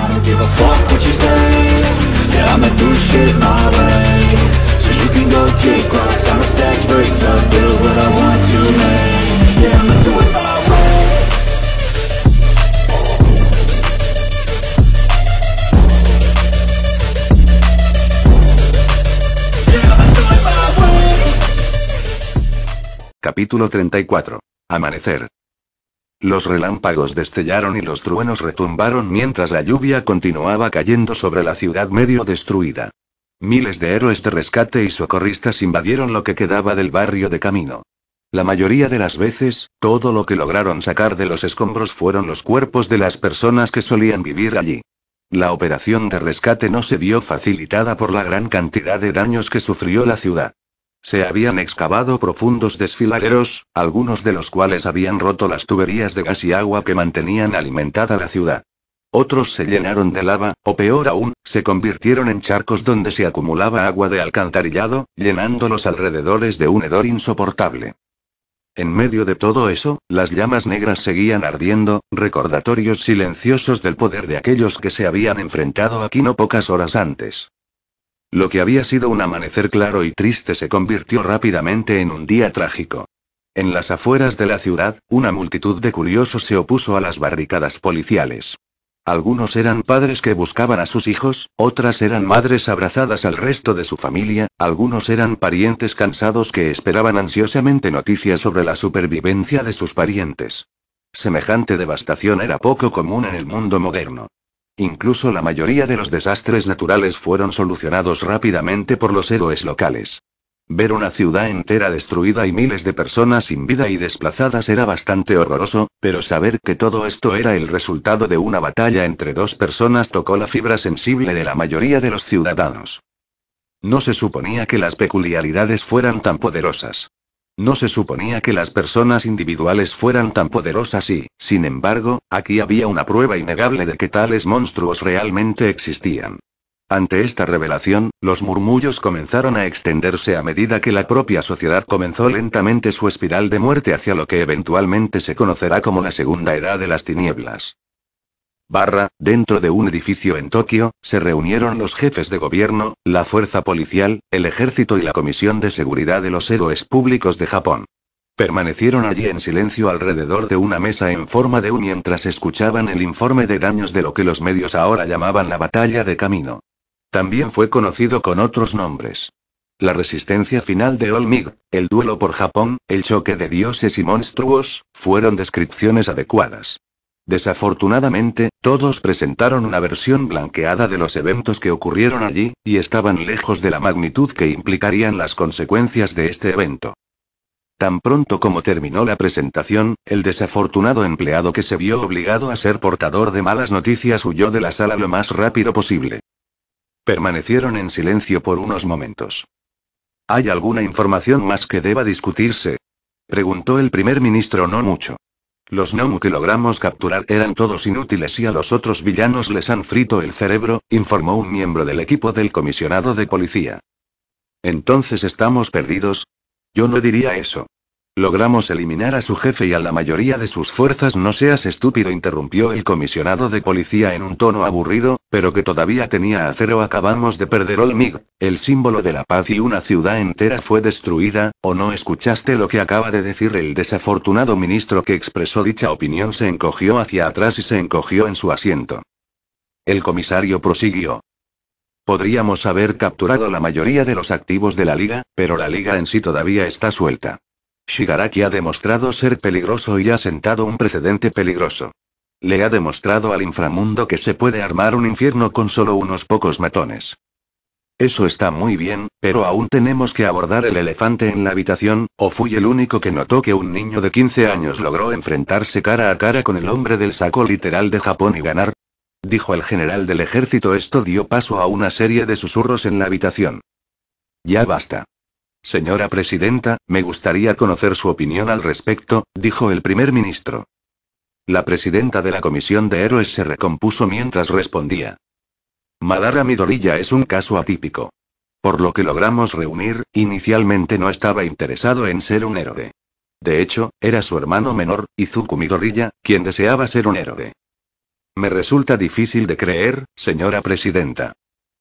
I don't give a fuck what you say Yeah, I'ma do shit my way So you can go kick rocks I'ma stack bricks up, build what I want to make Yeah, I'ma do it my way Capítulo 34. Amanecer. Los relámpagos destellaron y los truenos retumbaron mientras la lluvia continuaba cayendo sobre la ciudad medio destruida. Miles de héroes de rescate y socorristas invadieron lo que quedaba del barrio de camino. La mayoría de las veces, todo lo que lograron sacar de los escombros fueron los cuerpos de las personas que solían vivir allí. La operación de rescate no se vio facilitada por la gran cantidad de daños que sufrió la ciudad. Se habían excavado profundos desfiladeros, algunos de los cuales habían roto las tuberías de gas y agua que mantenían alimentada la ciudad. Otros se llenaron de lava, o peor aún, se convirtieron en charcos donde se acumulaba agua de alcantarillado, llenando los alrededores de un hedor insoportable. En medio de todo eso, las llamas negras seguían ardiendo, recordatorios silenciosos del poder de aquellos que se habían enfrentado aquí no pocas horas antes. Lo que había sido un amanecer claro y triste se convirtió rápidamente en un día trágico. En las afueras de la ciudad, una multitud de curiosos se opuso a las barricadas policiales. Algunos eran padres que buscaban a sus hijos, otras eran madres abrazadas al resto de su familia, algunos eran parientes cansados que esperaban ansiosamente noticias sobre la supervivencia de sus parientes. Semejante devastación era poco común en el mundo moderno. Incluso la mayoría de los desastres naturales fueron solucionados rápidamente por los héroes locales. Ver una ciudad entera destruida y miles de personas sin vida y desplazadas era bastante horroroso, pero saber que todo esto era el resultado de una batalla entre dos personas tocó la fibra sensible de la mayoría de los ciudadanos. No se suponía que las peculiaridades fueran tan poderosas. No se suponía que las personas individuales fueran tan poderosas y, sin embargo, aquí había una prueba innegable de que tales monstruos realmente existían. Ante esta revelación, los murmullos comenzaron a extenderse a medida que la propia sociedad comenzó lentamente su espiral de muerte hacia lo que eventualmente se conocerá como la segunda edad de las tinieblas barra, dentro de un edificio en Tokio, se reunieron los jefes de gobierno, la fuerza policial, el ejército y la Comisión de Seguridad de los Héroes Públicos de Japón. Permanecieron allí en silencio alrededor de una mesa en forma de U mientras escuchaban el informe de daños de lo que los medios ahora llamaban la batalla de camino. También fue conocido con otros nombres. La resistencia final de Olmig, el duelo por Japón, el choque de dioses y monstruos, fueron descripciones adecuadas. Desafortunadamente, todos presentaron una versión blanqueada de los eventos que ocurrieron allí, y estaban lejos de la magnitud que implicarían las consecuencias de este evento. Tan pronto como terminó la presentación, el desafortunado empleado que se vio obligado a ser portador de malas noticias huyó de la sala lo más rápido posible. Permanecieron en silencio por unos momentos. ¿Hay alguna información más que deba discutirse? preguntó el primer ministro no mucho. Los Nomu que logramos capturar eran todos inútiles y a los otros villanos les han frito el cerebro, informó un miembro del equipo del comisionado de policía. Entonces estamos perdidos. Yo no diría eso. Logramos eliminar a su jefe y a la mayoría de sus fuerzas. No seas estúpido, interrumpió el comisionado de policía en un tono aburrido, pero que todavía tenía acero. Acabamos de perder Olmig, el símbolo de la paz y una ciudad entera fue destruida, ¿o no escuchaste lo que acaba de decir el desafortunado ministro que expresó dicha opinión? Se encogió hacia atrás y se encogió en su asiento. El comisario prosiguió. Podríamos haber capturado la mayoría de los activos de la liga, pero la liga en sí todavía está suelta. Shigaraki ha demostrado ser peligroso y ha sentado un precedente peligroso. Le ha demostrado al inframundo que se puede armar un infierno con solo unos pocos matones. Eso está muy bien, pero aún tenemos que abordar el elefante en la habitación, o fui el único que notó que un niño de 15 años logró enfrentarse cara a cara con el hombre del saco literal de Japón y ganar. Dijo el general del ejército esto dio paso a una serie de susurros en la habitación. Ya basta. Señora presidenta, me gustaría conocer su opinión al respecto, dijo el primer ministro. La presidenta de la Comisión de Héroes se recompuso mientras respondía. Madara Midorilla es un caso atípico. Por lo que logramos reunir, inicialmente no estaba interesado en ser un héroe. De hecho, era su hermano menor, Izuku Midorilla, quien deseaba ser un héroe. Me resulta difícil de creer, señora presidenta.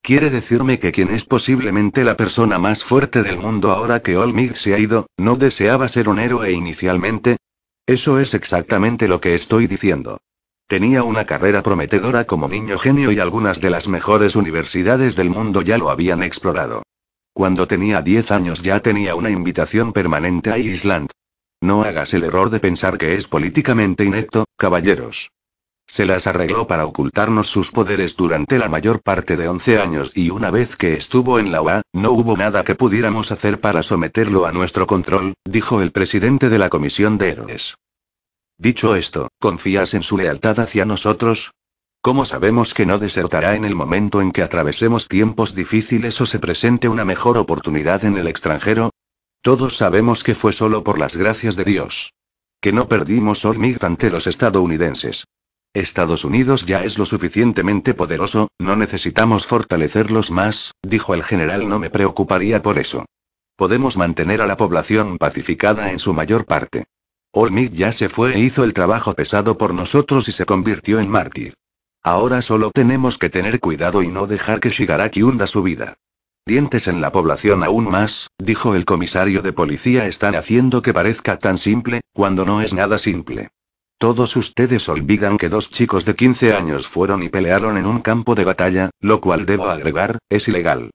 Quiere decirme que quien es posiblemente la persona más fuerte del mundo ahora que Olmig se ha ido, no deseaba ser un héroe inicialmente. Eso es exactamente lo que estoy diciendo. Tenía una carrera prometedora como niño genio y algunas de las mejores universidades del mundo ya lo habían explorado. Cuando tenía 10 años ya tenía una invitación permanente a Island. No hagas el error de pensar que es políticamente inepto, caballeros. Se las arregló para ocultarnos sus poderes durante la mayor parte de 11 años y una vez que estuvo en la UA, no hubo nada que pudiéramos hacer para someterlo a nuestro control, dijo el presidente de la Comisión de Héroes. Dicho esto, ¿confías en su lealtad hacia nosotros? ¿Cómo sabemos que no desertará en el momento en que atravesemos tiempos difíciles o se presente una mejor oportunidad en el extranjero? Todos sabemos que fue solo por las gracias de Dios. Que no perdimos Olmigd ante los estadounidenses. Estados Unidos ya es lo suficientemente poderoso, no necesitamos fortalecerlos más, dijo el general, no me preocuparía por eso. Podemos mantener a la población pacificada en su mayor parte. Olmec ya se fue e hizo el trabajo pesado por nosotros y se convirtió en mártir. Ahora solo tenemos que tener cuidado y no dejar que Shigaraki hunda su vida. Dientes en la población aún más, dijo el comisario de policía, están haciendo que parezca tan simple, cuando no es nada simple. Todos ustedes olvidan que dos chicos de 15 años fueron y pelearon en un campo de batalla, lo cual debo agregar, es ilegal.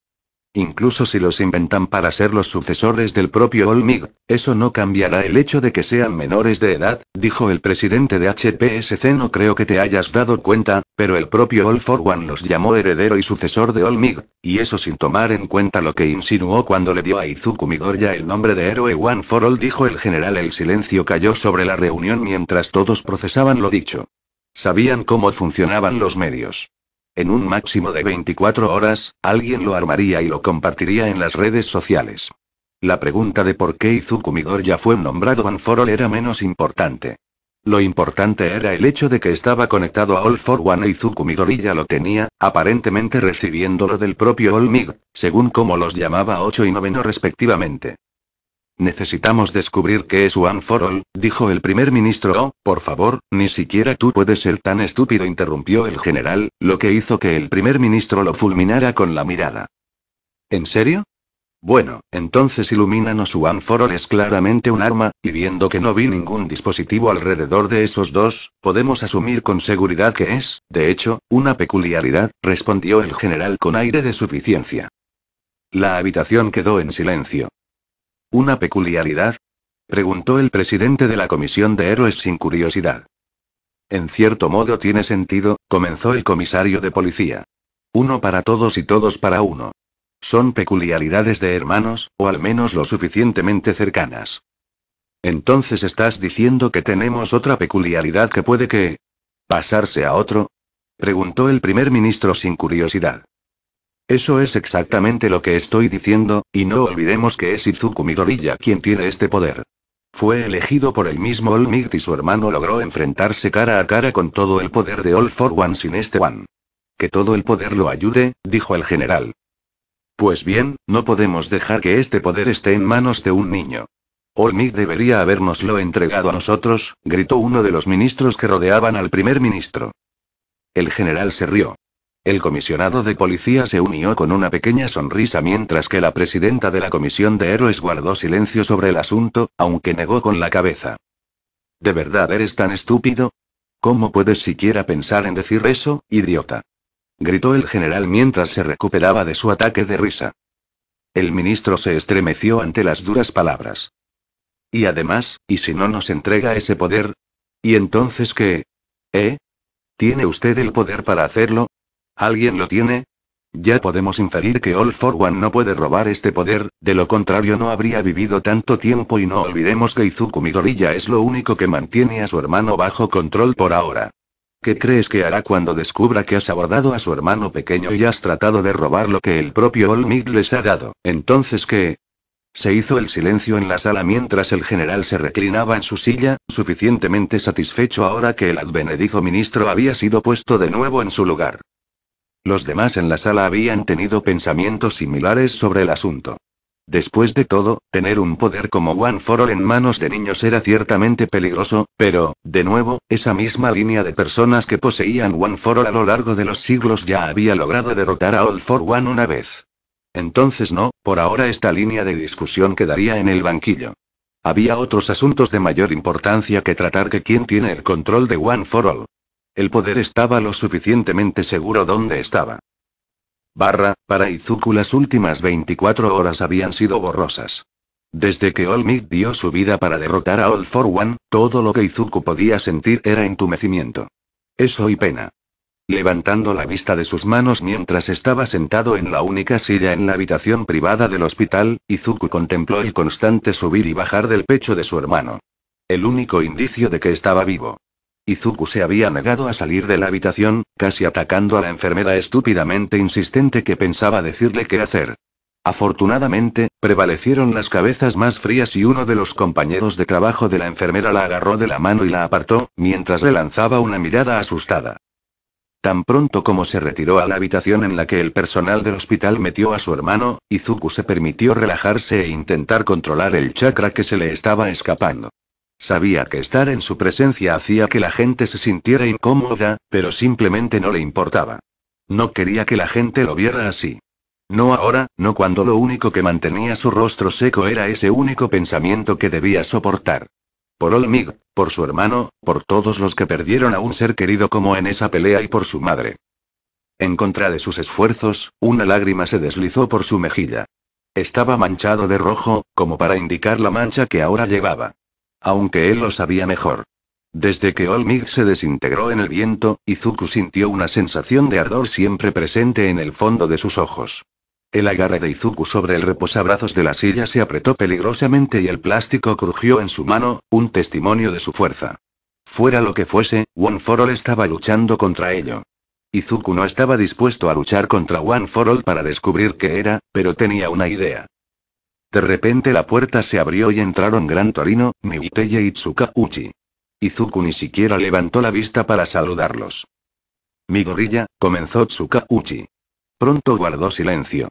Incluso si los inventan para ser los sucesores del propio Olmig, eso no cambiará el hecho de que sean menores de edad, dijo el presidente de HPSC. No creo que te hayas dado cuenta, pero el propio All for One los llamó heredero y sucesor de All y eso sin tomar en cuenta lo que insinuó cuando le dio a Izuku Midoriya el nombre de héroe One for All, dijo el general. El silencio cayó sobre la reunión mientras todos procesaban lo dicho. Sabían cómo funcionaban los medios. En un máximo de 24 horas, alguien lo armaría y lo compartiría en las redes sociales. La pregunta de por qué Izuku Midoriya fue nombrado One for All era menos importante. Lo importante era el hecho de que estaba conectado a All for One y Zuku ya lo tenía, aparentemente recibiéndolo del propio All Mig, según como los llamaba 8 y 9 respectivamente. Necesitamos descubrir qué es One for All, dijo el primer ministro. Oh, por favor, ni siquiera tú puedes ser tan estúpido, interrumpió el general, lo que hizo que el primer ministro lo fulminara con la mirada. ¿En serio? Bueno, entonces ilumínanos su ánforo es claramente un arma, y viendo que no vi ningún dispositivo alrededor de esos dos, podemos asumir con seguridad que es, de hecho, una peculiaridad, respondió el general con aire de suficiencia. La habitación quedó en silencio. ¿Una peculiaridad? preguntó el presidente de la Comisión de Héroes sin curiosidad. En cierto modo tiene sentido, comenzó el comisario de policía. Uno para todos y todos para uno. Son peculiaridades de hermanos, o al menos lo suficientemente cercanas. Entonces estás diciendo que tenemos otra peculiaridad que puede que... pasarse a otro? preguntó el primer ministro sin curiosidad. Eso es exactamente lo que estoy diciendo, y no olvidemos que es Izuku Midoriya quien tiene este poder. Fue elegido por el mismo All y su hermano logró enfrentarse cara a cara con todo el poder de All For One sin este One. Que todo el poder lo ayude, dijo el general. Pues bien, no podemos dejar que este poder esté en manos de un niño. Olmec debería habernoslo entregado a nosotros, gritó uno de los ministros que rodeaban al primer ministro. El general se rió. El comisionado de policía se unió con una pequeña sonrisa mientras que la presidenta de la comisión de héroes guardó silencio sobre el asunto, aunque negó con la cabeza. ¿De verdad eres tan estúpido? ¿Cómo puedes siquiera pensar en decir eso, idiota? gritó el general mientras se recuperaba de su ataque de risa. El ministro se estremeció ante las duras palabras. Y además, ¿y si no nos entrega ese poder? ¿Y entonces qué? ¿Eh? ¿Tiene usted el poder para hacerlo? ¿Alguien lo tiene? Ya podemos inferir que All for One no puede robar este poder, de lo contrario no habría vivido tanto tiempo y no olvidemos que Izuku Midoriya es lo único que mantiene a su hermano bajo control por ahora. ¿Qué crees que hará cuando descubra que has abordado a su hermano pequeño y has tratado de robar lo que el propio Olmig les ha dado? Entonces, ¿qué? Se hizo el silencio en la sala mientras el general se reclinaba en su silla, suficientemente satisfecho ahora que el advenedizo ministro había sido puesto de nuevo en su lugar. Los demás en la sala habían tenido pensamientos similares sobre el asunto. Después de todo, tener un poder como One for All en manos de niños era ciertamente peligroso, pero, de nuevo, esa misma línea de personas que poseían One for All a lo largo de los siglos ya había logrado derrotar a All for One una vez. Entonces no, por ahora esta línea de discusión quedaría en el banquillo. Había otros asuntos de mayor importancia que tratar que quién tiene el control de One for All. El poder estaba lo suficientemente seguro donde estaba. Barra, para Izuku las últimas 24 horas habían sido borrosas. Desde que All Might dio su vida para derrotar a All For One, todo lo que Izuku podía sentir era entumecimiento. Eso y pena. Levantando la vista de sus manos mientras estaba sentado en la única silla en la habitación privada del hospital, Izuku contempló el constante subir y bajar del pecho de su hermano. El único indicio de que estaba vivo. Izuku se había negado a salir de la habitación, casi atacando a la enfermera estúpidamente insistente que pensaba decirle qué hacer. Afortunadamente, prevalecieron las cabezas más frías y uno de los compañeros de trabajo de la enfermera la agarró de la mano y la apartó, mientras le lanzaba una mirada asustada. Tan pronto como se retiró a la habitación en la que el personal del hospital metió a su hermano, Izuku se permitió relajarse e intentar controlar el chakra que se le estaba escapando. Sabía que estar en su presencia hacía que la gente se sintiera incómoda, pero simplemente no le importaba. No quería que la gente lo viera así. No ahora, no cuando lo único que mantenía su rostro seco era ese único pensamiento que debía soportar. Por Olmig, por su hermano, por todos los que perdieron a un ser querido como en esa pelea y por su madre. En contra de sus esfuerzos, una lágrima se deslizó por su mejilla. Estaba manchado de rojo, como para indicar la mancha que ahora llevaba. Aunque él lo sabía mejor. Desde que Olmig se desintegró en el viento, Izuku sintió una sensación de ardor siempre presente en el fondo de sus ojos. El agarre de Izuku sobre el reposabrazos de la silla se apretó peligrosamente y el plástico crujió en su mano, un testimonio de su fuerza. Fuera lo que fuese, One For All estaba luchando contra ello. Izuku no estaba dispuesto a luchar contra One For All para descubrir qué era, pero tenía una idea. De repente la puerta se abrió y entraron Gran Torino, Miuteye y Tsukauchi. Izuku ni siquiera levantó la vista para saludarlos. Mi gorilla, comenzó Tsukauchi. Pronto guardó silencio.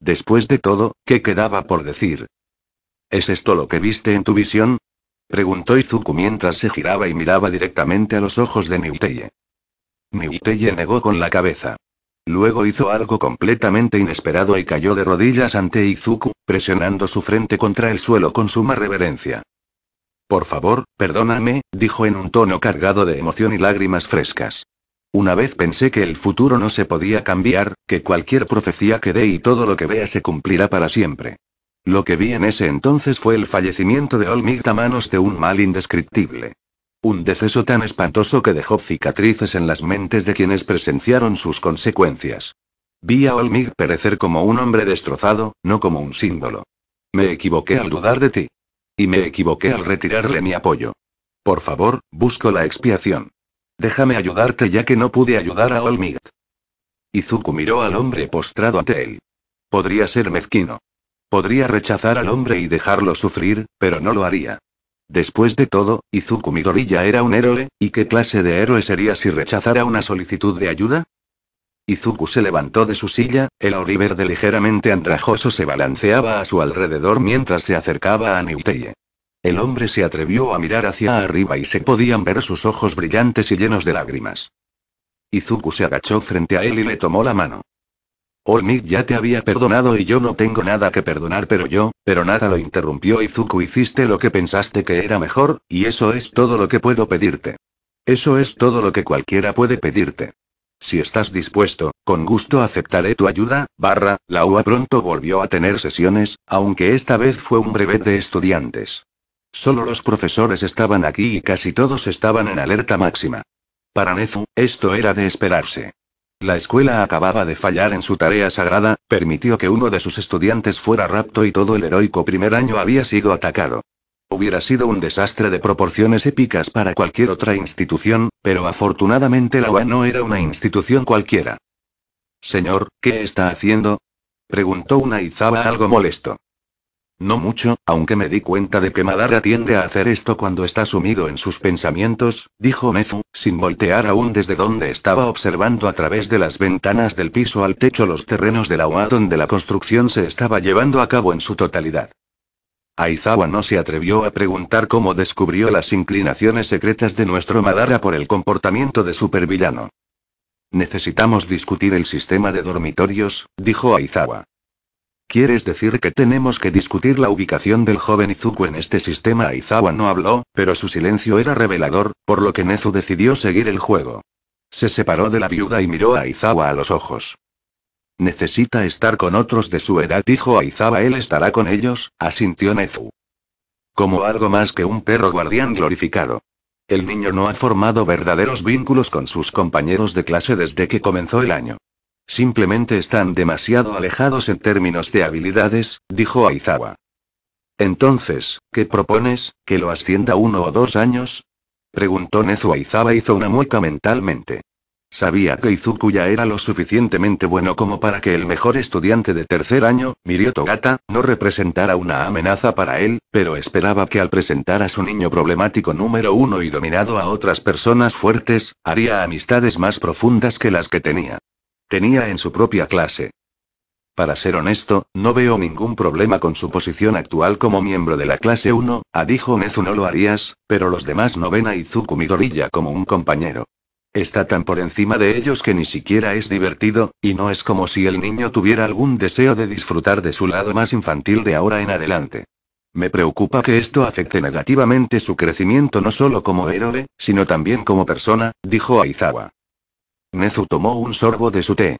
Después de todo, ¿qué quedaba por decir? ¿Es esto lo que viste en tu visión? Preguntó Izuku mientras se giraba y miraba directamente a los ojos de Miuteye. Miuteye negó con la cabeza. Luego hizo algo completamente inesperado y cayó de rodillas ante Izuku, presionando su frente contra el suelo con suma reverencia. Por favor, perdóname, dijo en un tono cargado de emoción y lágrimas frescas. Una vez pensé que el futuro no se podía cambiar, que cualquier profecía que dé y todo lo que vea se cumplirá para siempre. Lo que vi en ese entonces fue el fallecimiento de Olmigt a manos de un mal indescriptible. Un deceso tan espantoso que dejó cicatrices en las mentes de quienes presenciaron sus consecuencias. Vi a Olmir perecer como un hombre destrozado, no como un símbolo. Me equivoqué al dudar de ti. Y me equivoqué al retirarle mi apoyo. Por favor, busco la expiación. Déjame ayudarte ya que no pude ayudar a Olmig. Izuku miró al hombre postrado ante él. Podría ser mezquino. Podría rechazar al hombre y dejarlo sufrir, pero no lo haría. Después de todo, Izuku Midoriya era un héroe, ¿y qué clase de héroe sería si rechazara una solicitud de ayuda? Izuku se levantó de su silla, el verde ligeramente andrajoso se balanceaba a su alrededor mientras se acercaba a Niuteye. El hombre se atrevió a mirar hacia arriba y se podían ver sus ojos brillantes y llenos de lágrimas. Izuku se agachó frente a él y le tomó la mano. Olmig oh, ya te había perdonado y yo no tengo nada que perdonar pero yo, pero nada lo interrumpió Izuku hiciste lo que pensaste que era mejor, y eso es todo lo que puedo pedirte. Eso es todo lo que cualquiera puede pedirte. Si estás dispuesto, con gusto aceptaré tu ayuda, barra, la UA pronto volvió a tener sesiones, aunque esta vez fue un brevet de estudiantes. Solo los profesores estaban aquí y casi todos estaban en alerta máxima. Para Nezu, esto era de esperarse. La escuela acababa de fallar en su tarea sagrada, permitió que uno de sus estudiantes fuera rapto y todo el heroico primer año había sido atacado. Hubiera sido un desastre de proporciones épicas para cualquier otra institución, pero afortunadamente la UA no era una institución cualquiera. Señor, ¿qué está haciendo? preguntó una izaba algo molesto. No mucho, aunque me di cuenta de que Madara tiende a hacer esto cuando está sumido en sus pensamientos, dijo Mezu, sin voltear aún desde donde estaba observando a través de las ventanas del piso al techo los terrenos de la UA donde la construcción se estaba llevando a cabo en su totalidad. Aizawa no se atrevió a preguntar cómo descubrió las inclinaciones secretas de nuestro Madara por el comportamiento de supervillano. Necesitamos discutir el sistema de dormitorios, dijo Aizawa. ¿Quieres decir que tenemos que discutir la ubicación del joven Izuku en este sistema? Aizawa no habló, pero su silencio era revelador, por lo que Nezu decidió seguir el juego. Se separó de la viuda y miró a Aizawa a los ojos. Necesita estar con otros de su edad, dijo Aizawa. Él estará con ellos, asintió Nezu. Como algo más que un perro guardián glorificado. El niño no ha formado verdaderos vínculos con sus compañeros de clase desde que comenzó el año. Simplemente están demasiado alejados en términos de habilidades, dijo Aizawa. Entonces, ¿qué propones? ¿Que lo ascienda uno o dos años? Preguntó Nezu Aizawa hizo una mueca mentalmente. Sabía que Izuku ya era lo suficientemente bueno como para que el mejor estudiante de tercer año, Mirio Togata, no representara una amenaza para él, pero esperaba que al presentar a su niño problemático número uno y dominado a otras personas fuertes, haría amistades más profundas que las que tenía tenía en su propia clase. Para ser honesto, no veo ningún problema con su posición actual como miembro de la clase 1, a dijo Nezu no lo harías, pero los demás no ven a Izuku Midoriya como un compañero. Está tan por encima de ellos que ni siquiera es divertido, y no es como si el niño tuviera algún deseo de disfrutar de su lado más infantil de ahora en adelante. Me preocupa que esto afecte negativamente su crecimiento no solo como héroe, sino también como persona, dijo Aizawa. Nezu tomó un sorbo de su té.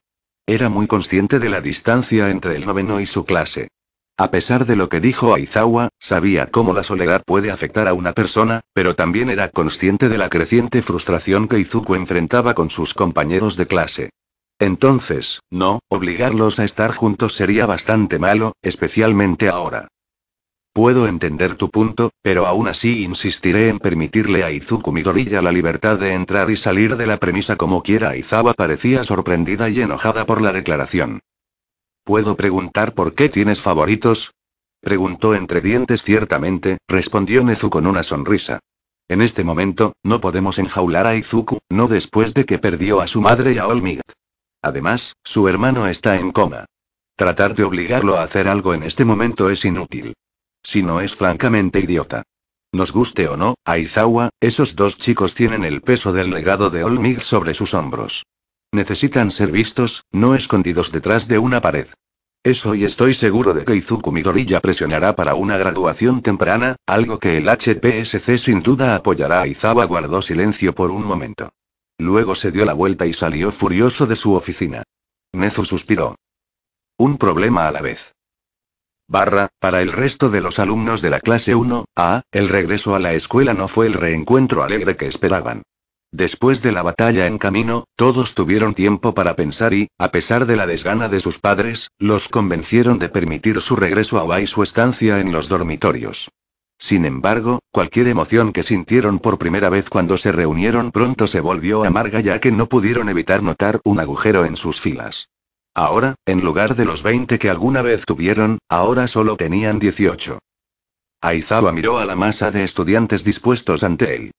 Era muy consciente de la distancia entre el noveno y su clase. A pesar de lo que dijo Aizawa, sabía cómo la soledad puede afectar a una persona, pero también era consciente de la creciente frustración que Izuku enfrentaba con sus compañeros de clase. Entonces, no, obligarlos a estar juntos sería bastante malo, especialmente ahora. Puedo entender tu punto, pero aún así insistiré en permitirle a Izuku Midoriya la libertad de entrar y salir de la premisa como quiera. Izawa parecía sorprendida y enojada por la declaración. ¿Puedo preguntar por qué tienes favoritos? Preguntó entre dientes ciertamente, respondió Nezu con una sonrisa. En este momento, no podemos enjaular a Izuku, no después de que perdió a su madre y a Olmigat. Además, su hermano está en coma. Tratar de obligarlo a hacer algo en este momento es inútil. Si no es francamente idiota. Nos guste o no, Aizawa, esos dos chicos tienen el peso del legado de Olmig sobre sus hombros. Necesitan ser vistos, no escondidos detrás de una pared. Eso y estoy seguro de que Izuku Midoriya presionará para una graduación temprana, algo que el HPSC sin duda apoyará. Aizawa guardó silencio por un momento. Luego se dio la vuelta y salió furioso de su oficina. Nezu suspiró. Un problema a la vez. Barra, para el resto de los alumnos de la clase 1A, el regreso a la escuela no fue el reencuentro alegre que esperaban. Después de la batalla en camino, todos tuvieron tiempo para pensar y, a pesar de la desgana de sus padres, los convencieron de permitir su regreso a y su estancia en los dormitorios. Sin embargo, cualquier emoción que sintieron por primera vez cuando se reunieron pronto se volvió amarga ya que no pudieron evitar notar un agujero en sus filas. Ahora, en lugar de los 20 que alguna vez tuvieron, ahora solo tenían 18. Aizawa miró a la masa de estudiantes dispuestos ante él.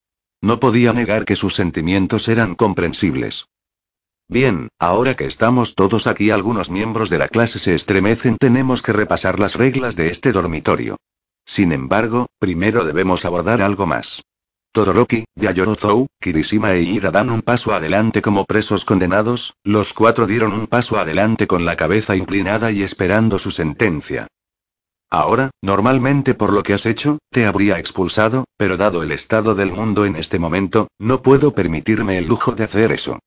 No podía negar que sus sentimientos eran comprensibles. Bien, ahora que estamos todos aquí algunos miembros de la clase se estremecen tenemos que repasar las reglas de este dormitorio. Sin embargo, primero debemos abordar algo más. Todoroki, Yayorozou, Kirishima e Ira dan un paso adelante como presos condenados, los cuatro dieron un paso adelante con la cabeza inclinada y esperando su sentencia. Ahora, normalmente por lo que has hecho, te habría expulsado, pero dado el estado del mundo en este momento, no puedo permitirme el lujo de hacer eso.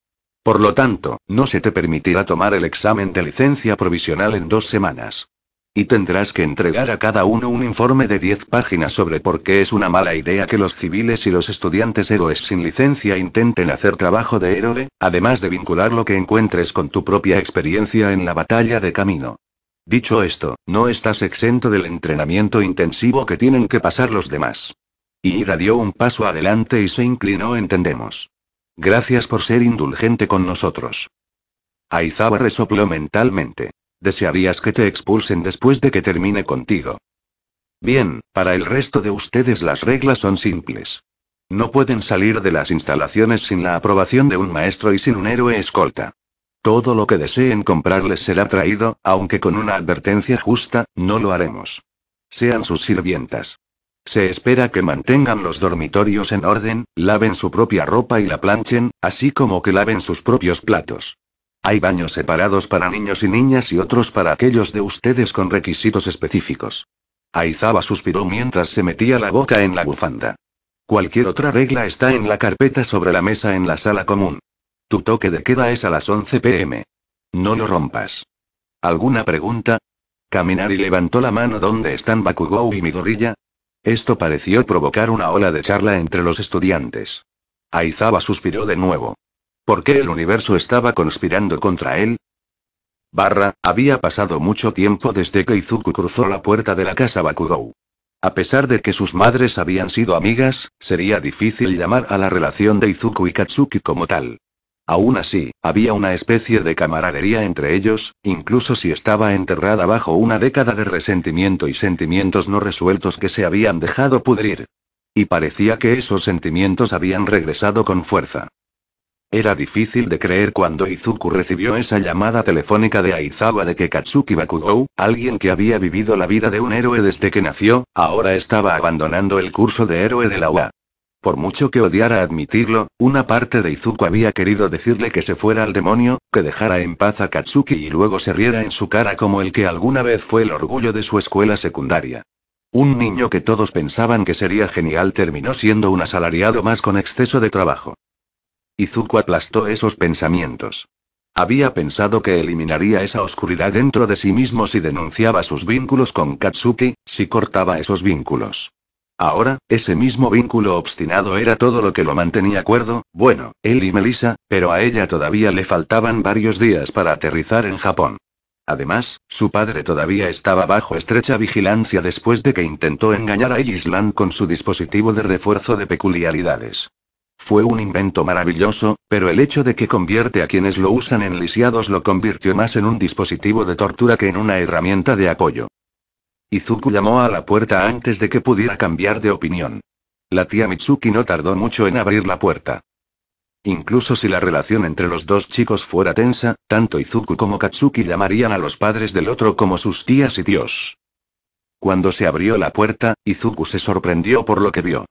Por lo tanto, no se te permitirá tomar el examen de licencia provisional en dos semanas. Y tendrás que entregar a cada uno un informe de 10 páginas sobre por qué es una mala idea que los civiles y los estudiantes héroes sin licencia intenten hacer trabajo de héroe, además de vincular lo que encuentres con tu propia experiencia en la batalla de camino. Dicho esto, no estás exento del entrenamiento intensivo que tienen que pasar los demás. Y Ida dio un paso adelante y se inclinó, entendemos. Gracias por ser indulgente con nosotros. Aizawa resopló mentalmente. Desearías que te expulsen después de que termine contigo. Bien, para el resto de ustedes las reglas son simples. No pueden salir de las instalaciones sin la aprobación de un maestro y sin un héroe escolta. Todo lo que deseen comprarles será traído, aunque con una advertencia justa, no lo haremos. Sean sus sirvientas. Se espera que mantengan los dormitorios en orden, laven su propia ropa y la planchen, así como que laven sus propios platos. Hay baños separados para niños y niñas y otros para aquellos de ustedes con requisitos específicos. Aizaba suspiró mientras se metía la boca en la bufanda. Cualquier otra regla está en la carpeta sobre la mesa en la sala común. Tu toque de queda es a las 11 pm. No lo rompas. ¿Alguna pregunta? Caminar y levantó la mano donde están Bakugou y Midorilla. Esto pareció provocar una ola de charla entre los estudiantes. Aizaba suspiró de nuevo. ¿Por qué el universo estaba conspirando contra él? Barra, había pasado mucho tiempo desde que Izuku cruzó la puerta de la casa Bakugou. A pesar de que sus madres habían sido amigas, sería difícil llamar a la relación de Izuku y Katsuki como tal. Aún así, había una especie de camaradería entre ellos, incluso si estaba enterrada bajo una década de resentimiento y sentimientos no resueltos que se habían dejado pudrir. Y parecía que esos sentimientos habían regresado con fuerza. Era difícil de creer cuando Izuku recibió esa llamada telefónica de Aizawa de que Katsuki Bakugou, alguien que había vivido la vida de un héroe desde que nació, ahora estaba abandonando el curso de héroe de la UA. Por mucho que odiara admitirlo, una parte de Izuku había querido decirle que se fuera al demonio, que dejara en paz a Katsuki y luego se riera en su cara como el que alguna vez fue el orgullo de su escuela secundaria. Un niño que todos pensaban que sería genial terminó siendo un asalariado más con exceso de trabajo. Izuku aplastó esos pensamientos. Había pensado que eliminaría esa oscuridad dentro de sí mismo si denunciaba sus vínculos con Katsuki, si cortaba esos vínculos. Ahora, ese mismo vínculo obstinado era todo lo que lo mantenía cuerdo, bueno, él y Melissa, pero a ella todavía le faltaban varios días para aterrizar en Japón. Además, su padre todavía estaba bajo estrecha vigilancia después de que intentó engañar a Island con su dispositivo de refuerzo de peculiaridades. Fue un invento maravilloso, pero el hecho de que convierte a quienes lo usan en lisiados lo convirtió más en un dispositivo de tortura que en una herramienta de apoyo. Izuku llamó a la puerta antes de que pudiera cambiar de opinión. La tía Mitsuki no tardó mucho en abrir la puerta. Incluso si la relación entre los dos chicos fuera tensa, tanto Izuku como Katsuki llamarían a los padres del otro como sus tías y tíos. Cuando se abrió la puerta, Izuku se sorprendió por lo que vio.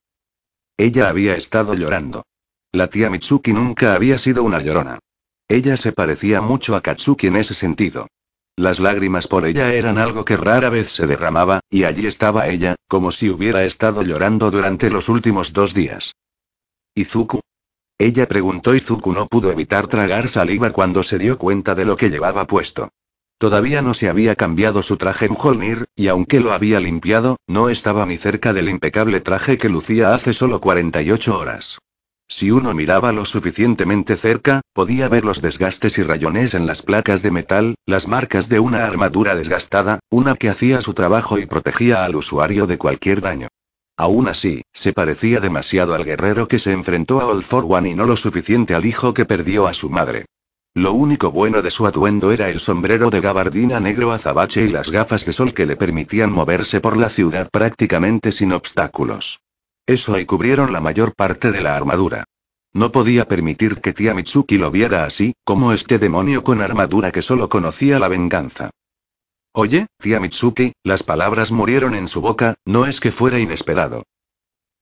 Ella había estado llorando. La tía Mitsuki nunca había sido una llorona. Ella se parecía mucho a Katsuki en ese sentido. Las lágrimas por ella eran algo que rara vez se derramaba, y allí estaba ella, como si hubiera estado llorando durante los últimos dos días. ¿Izuku? Ella preguntó Izuku no pudo evitar tragar saliva cuando se dio cuenta de lo que llevaba puesto. Todavía no se había cambiado su traje en Holmir, y aunque lo había limpiado, no estaba ni cerca del impecable traje que lucía hace solo 48 horas. Si uno miraba lo suficientemente cerca, podía ver los desgastes y rayones en las placas de metal, las marcas de una armadura desgastada, una que hacía su trabajo y protegía al usuario de cualquier daño. Aún así, se parecía demasiado al guerrero que se enfrentó a All for y no lo suficiente al hijo que perdió a su madre. Lo único bueno de su atuendo era el sombrero de gabardina negro azabache y las gafas de sol que le permitían moverse por la ciudad prácticamente sin obstáculos. Eso y cubrieron la mayor parte de la armadura. No podía permitir que tía Mitsuki lo viera así, como este demonio con armadura que solo conocía la venganza. Oye, tía Mitsuki, las palabras murieron en su boca, no es que fuera inesperado.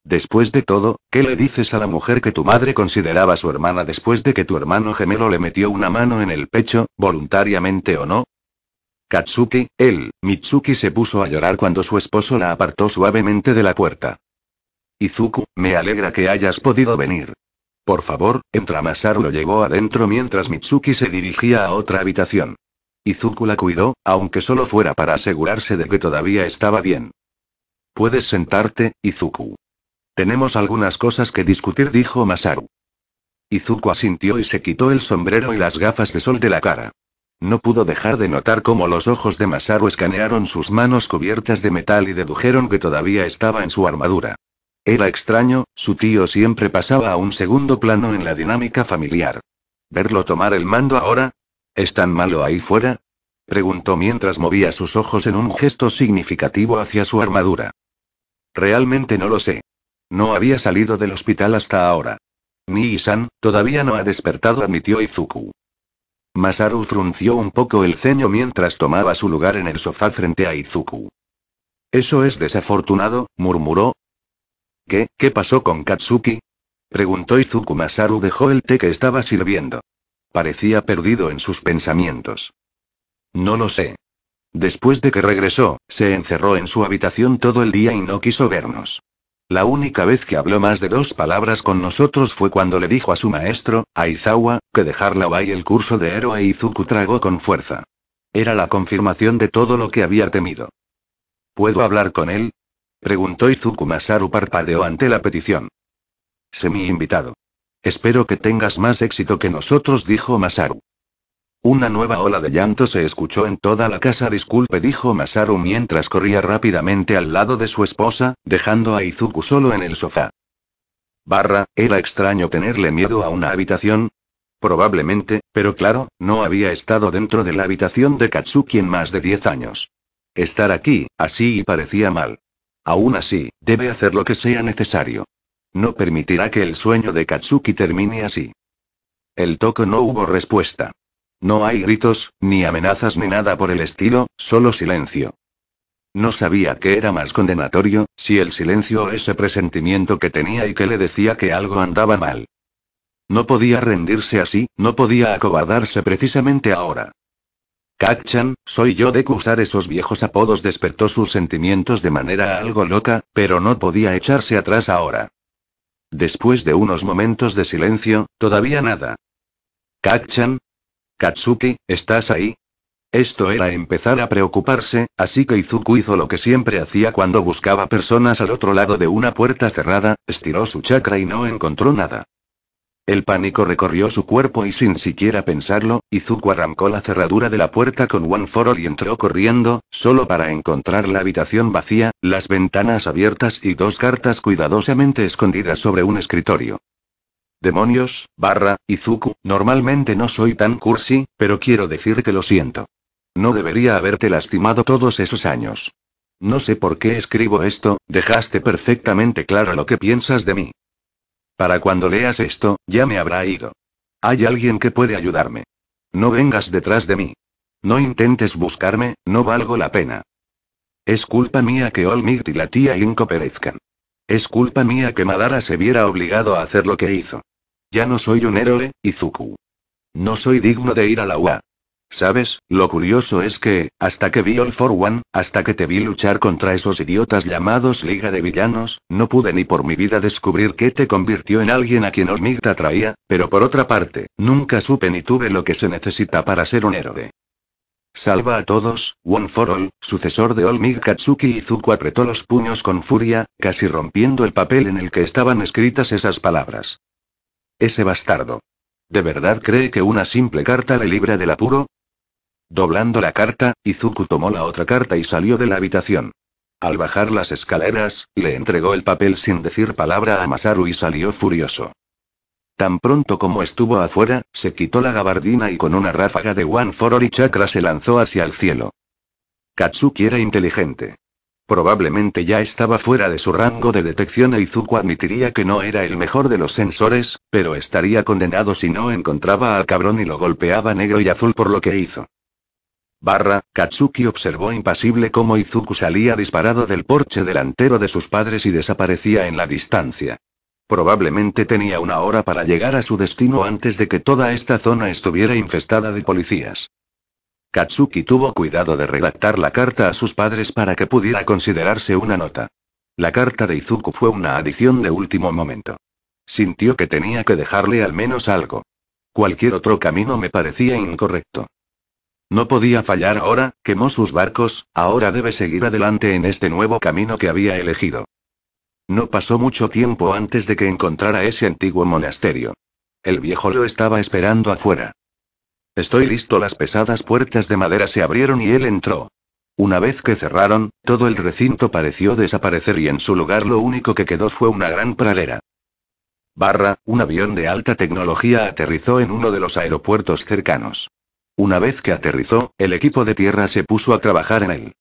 Después de todo, ¿qué le dices a la mujer que tu madre consideraba su hermana después de que tu hermano gemelo le metió una mano en el pecho, voluntariamente o no? Katsuki, él, Mitsuki se puso a llorar cuando su esposo la apartó suavemente de la puerta. Izuku, me alegra que hayas podido venir. Por favor, entra Masaru lo llevó adentro mientras Mitsuki se dirigía a otra habitación. Izuku la cuidó, aunque solo fuera para asegurarse de que todavía estaba bien. Puedes sentarte, Izuku. Tenemos algunas cosas que discutir, dijo Masaru. Izuku asintió y se quitó el sombrero y las gafas de sol de la cara. No pudo dejar de notar cómo los ojos de Masaru escanearon sus manos cubiertas de metal y dedujeron que todavía estaba en su armadura. Era extraño, su tío siempre pasaba a un segundo plano en la dinámica familiar. ¿Verlo tomar el mando ahora? ¿Es tan malo ahí fuera? preguntó mientras movía sus ojos en un gesto significativo hacia su armadura. Realmente no lo sé. No había salido del hospital hasta ahora. Nii-san, todavía no ha despertado, admitió Izuku. Masaru frunció un poco el ceño mientras tomaba su lugar en el sofá frente a Izuku. Eso es desafortunado, murmuró. ¿Qué, qué pasó con Katsuki? preguntó Izuku. Masaru dejó el té que estaba sirviendo. Parecía perdido en sus pensamientos. No lo sé. Después de que regresó, se encerró en su habitación todo el día y no quiso vernos. La única vez que habló más de dos palabras con nosotros fue cuando le dijo a su maestro, Aizawa, que dejarla la y el curso de héroe Izuku tragó con fuerza. Era la confirmación de todo lo que había temido. ¿Puedo hablar con él? preguntó Izuku Masaru parpadeó ante la petición. Semi invitado. Espero que tengas más éxito que nosotros, dijo Masaru. Una nueva ola de llanto se escuchó en toda la casa. Disculpe, dijo Masaru mientras corría rápidamente al lado de su esposa, dejando a Izuku solo en el sofá. Barra, era extraño tenerle miedo a una habitación. Probablemente, pero claro, no había estado dentro de la habitación de Katsuki en más de 10 años. Estar aquí, así parecía mal. Aún así, debe hacer lo que sea necesario. No permitirá que el sueño de Katsuki termine así. El toco no hubo respuesta. No hay gritos, ni amenazas ni nada por el estilo, solo silencio. No sabía qué era más condenatorio, si el silencio o ese presentimiento que tenía y que le decía que algo andaba mal. No podía rendirse así, no podía acobardarse precisamente ahora. Kachan, soy yo de que usar esos viejos apodos despertó sus sentimientos de manera algo loca, pero no podía echarse atrás ahora. Después de unos momentos de silencio, todavía nada. Kachan, Katsuki, ¿estás ahí? Esto era empezar a preocuparse, así que Izuku hizo lo que siempre hacía cuando buscaba personas al otro lado de una puerta cerrada, estiró su chakra y no encontró nada. El pánico recorrió su cuerpo y sin siquiera pensarlo, Izuku arrancó la cerradura de la puerta con One For All y entró corriendo, solo para encontrar la habitación vacía, las ventanas abiertas y dos cartas cuidadosamente escondidas sobre un escritorio. Demonios, barra, Izuku, normalmente no soy tan cursi, pero quiero decir que lo siento. No debería haberte lastimado todos esos años. No sé por qué escribo esto, dejaste perfectamente claro lo que piensas de mí. Para cuando leas esto, ya me habrá ido. Hay alguien que puede ayudarme. No vengas detrás de mí. No intentes buscarme, no valgo la pena. Es culpa mía que Olmigt y la tía Inco perezcan. Es culpa mía que Madara se viera obligado a hacer lo que hizo. Ya no soy un héroe, Izuku. No soy digno de ir a la UA. ¿Sabes? Lo curioso es que, hasta que vi All for One, hasta que te vi luchar contra esos idiotas llamados Liga de Villanos, no pude ni por mi vida descubrir qué te convirtió en alguien a quien te atraía, pero por otra parte, nunca supe ni tuve lo que se necesita para ser un héroe. Salva a todos, One for All, sucesor de Olmig Katsuki Izuku apretó los puños con furia, casi rompiendo el papel en el que estaban escritas esas palabras. Ese bastardo. ¿De verdad cree que una simple carta le libra del apuro? Doblando la carta, Izuku tomó la otra carta y salió de la habitación. Al bajar las escaleras, le entregó el papel sin decir palabra a Masaru y salió furioso. Tan pronto como estuvo afuera, se quitó la gabardina y con una ráfaga de One For y Chakra se lanzó hacia el cielo. Katsuki era inteligente. Probablemente ya estaba fuera de su rango de detección e Izuku admitiría que no era el mejor de los sensores, pero estaría condenado si no encontraba al cabrón y lo golpeaba negro y azul por lo que hizo. Barra, Katsuki observó impasible cómo Izuku salía disparado del porche delantero de sus padres y desaparecía en la distancia. Probablemente tenía una hora para llegar a su destino antes de que toda esta zona estuviera infestada de policías. Katsuki tuvo cuidado de redactar la carta a sus padres para que pudiera considerarse una nota. La carta de Izuku fue una adición de último momento. Sintió que tenía que dejarle al menos algo. Cualquier otro camino me parecía incorrecto. No podía fallar ahora, quemó sus barcos, ahora debe seguir adelante en este nuevo camino que había elegido. No pasó mucho tiempo antes de que encontrara ese antiguo monasterio. El viejo lo estaba esperando afuera. Estoy listo. Las pesadas puertas de madera se abrieron y él entró. Una vez que cerraron, todo el recinto pareció desaparecer y en su lugar lo único que quedó fue una gran pradera. Barra, un avión de alta tecnología aterrizó en uno de los aeropuertos cercanos. Una vez que aterrizó, el equipo de tierra se puso a trabajar en él.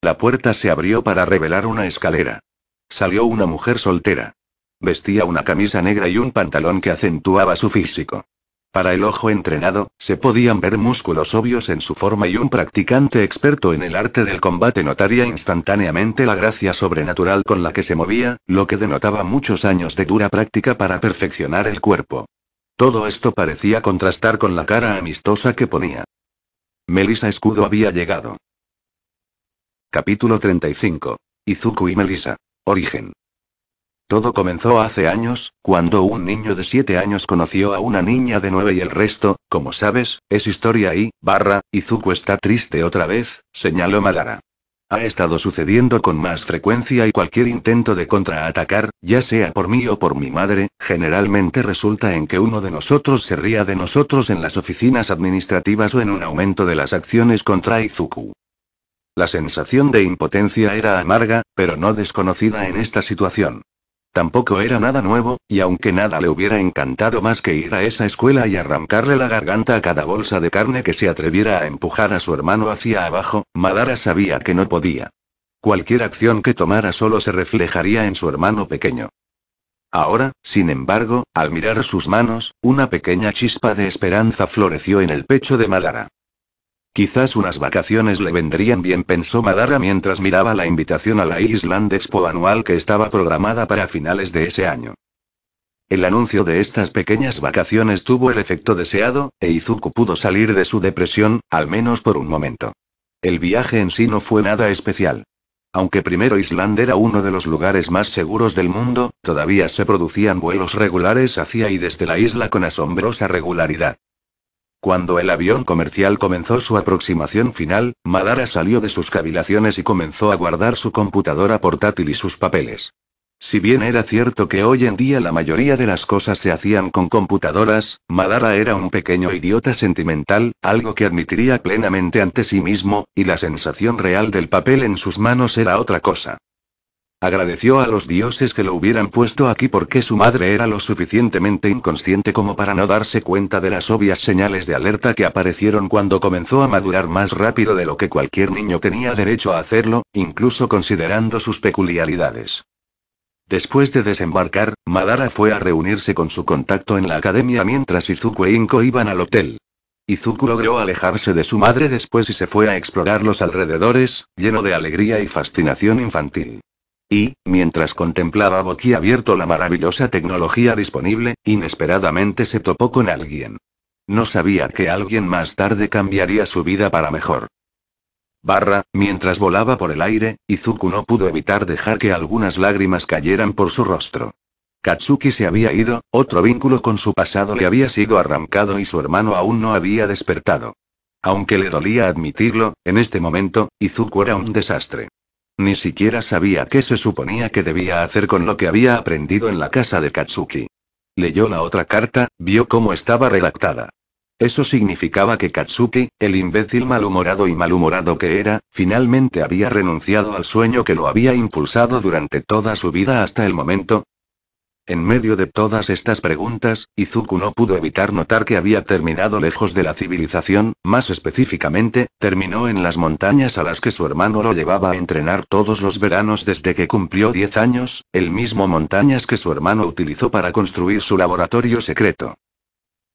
La puerta se abrió para revelar una escalera. Salió una mujer soltera. Vestía una camisa negra y un pantalón que acentuaba su físico. Para el ojo entrenado, se podían ver músculos obvios en su forma y un practicante experto en el arte del combate notaría instantáneamente la gracia sobrenatural con la que se movía, lo que denotaba muchos años de dura práctica para perfeccionar el cuerpo. Todo esto parecía contrastar con la cara amistosa que ponía. Melissa Escudo había llegado. Capítulo 35. Izuku y Melissa. Origen. Todo comenzó hace años, cuando un niño de siete años conoció a una niña de 9 y el resto, como sabes, es historia y, barra, Izuku está triste otra vez, señaló Malara. Ha estado sucediendo con más frecuencia y cualquier intento de contraatacar, ya sea por mí o por mi madre, generalmente resulta en que uno de nosotros se ría de nosotros en las oficinas administrativas o en un aumento de las acciones contra Izuku. La sensación de impotencia era amarga, pero no desconocida en esta situación. Tampoco era nada nuevo, y aunque nada le hubiera encantado más que ir a esa escuela y arrancarle la garganta a cada bolsa de carne que se atreviera a empujar a su hermano hacia abajo, Madara sabía que no podía. Cualquier acción que tomara solo se reflejaría en su hermano pequeño. Ahora, sin embargo, al mirar sus manos, una pequeña chispa de esperanza floreció en el pecho de Madara. Quizás unas vacaciones le vendrían bien, pensó Madara mientras miraba la invitación a la Island Expo anual que estaba programada para finales de ese año. El anuncio de estas pequeñas vacaciones tuvo el efecto deseado, e Izuku pudo salir de su depresión, al menos por un momento. El viaje en sí no fue nada especial. Aunque primero Island era uno de los lugares más seguros del mundo, todavía se producían vuelos regulares hacia y desde la isla con asombrosa regularidad. Cuando el avión comercial comenzó su aproximación final, Madara salió de sus cavilaciones y comenzó a guardar su computadora portátil y sus papeles. Si bien era cierto que hoy en día la mayoría de las cosas se hacían con computadoras, Madara era un pequeño idiota sentimental, algo que admitiría plenamente ante sí mismo, y la sensación real del papel en sus manos era otra cosa. Agradeció a los dioses que lo hubieran puesto aquí porque su madre era lo suficientemente inconsciente como para no darse cuenta de las obvias señales de alerta que aparecieron cuando comenzó a madurar más rápido de lo que cualquier niño tenía derecho a hacerlo, incluso considerando sus peculiaridades. Después de desembarcar, Madara fue a reunirse con su contacto en la academia mientras Izuku e Inko iban al hotel. Izuku logró alejarse de su madre después y se fue a explorar los alrededores, lleno de alegría y fascinación infantil. Y, mientras contemplaba boquiabierto la maravillosa tecnología disponible, inesperadamente se topó con alguien. No sabía que alguien más tarde cambiaría su vida para mejor. Barra, mientras volaba por el aire, Izuku no pudo evitar dejar que algunas lágrimas cayeran por su rostro. Katsuki se había ido, otro vínculo con su pasado le había sido arrancado y su hermano aún no había despertado. Aunque le dolía admitirlo, en este momento, Izuku era un desastre. Ni siquiera sabía qué se suponía que debía hacer con lo que había aprendido en la casa de Katsuki. Leyó la otra carta, vio cómo estaba redactada. Eso significaba que Katsuki, el imbécil malhumorado y malhumorado que era, finalmente había renunciado al sueño que lo había impulsado durante toda su vida hasta el momento, en medio de todas estas preguntas, Izuku no pudo evitar notar que había terminado lejos de la civilización, más específicamente, terminó en las montañas a las que su hermano lo llevaba a entrenar todos los veranos desde que cumplió 10 años, el mismo montañas que su hermano utilizó para construir su laboratorio secreto.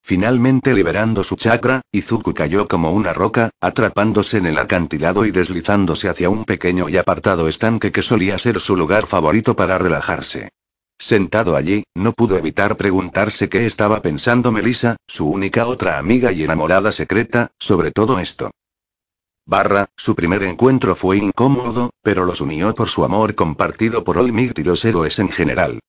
Finalmente liberando su chakra, Izuku cayó como una roca, atrapándose en el acantilado y deslizándose hacia un pequeño y apartado estanque que solía ser su lugar favorito para relajarse. Sentado allí, no pudo evitar preguntarse qué estaba pensando Melissa, su única otra amiga y enamorada secreta, sobre todo esto. Barra, su primer encuentro fue incómodo, pero los unió por su amor compartido por Olmigt y los héroes en general.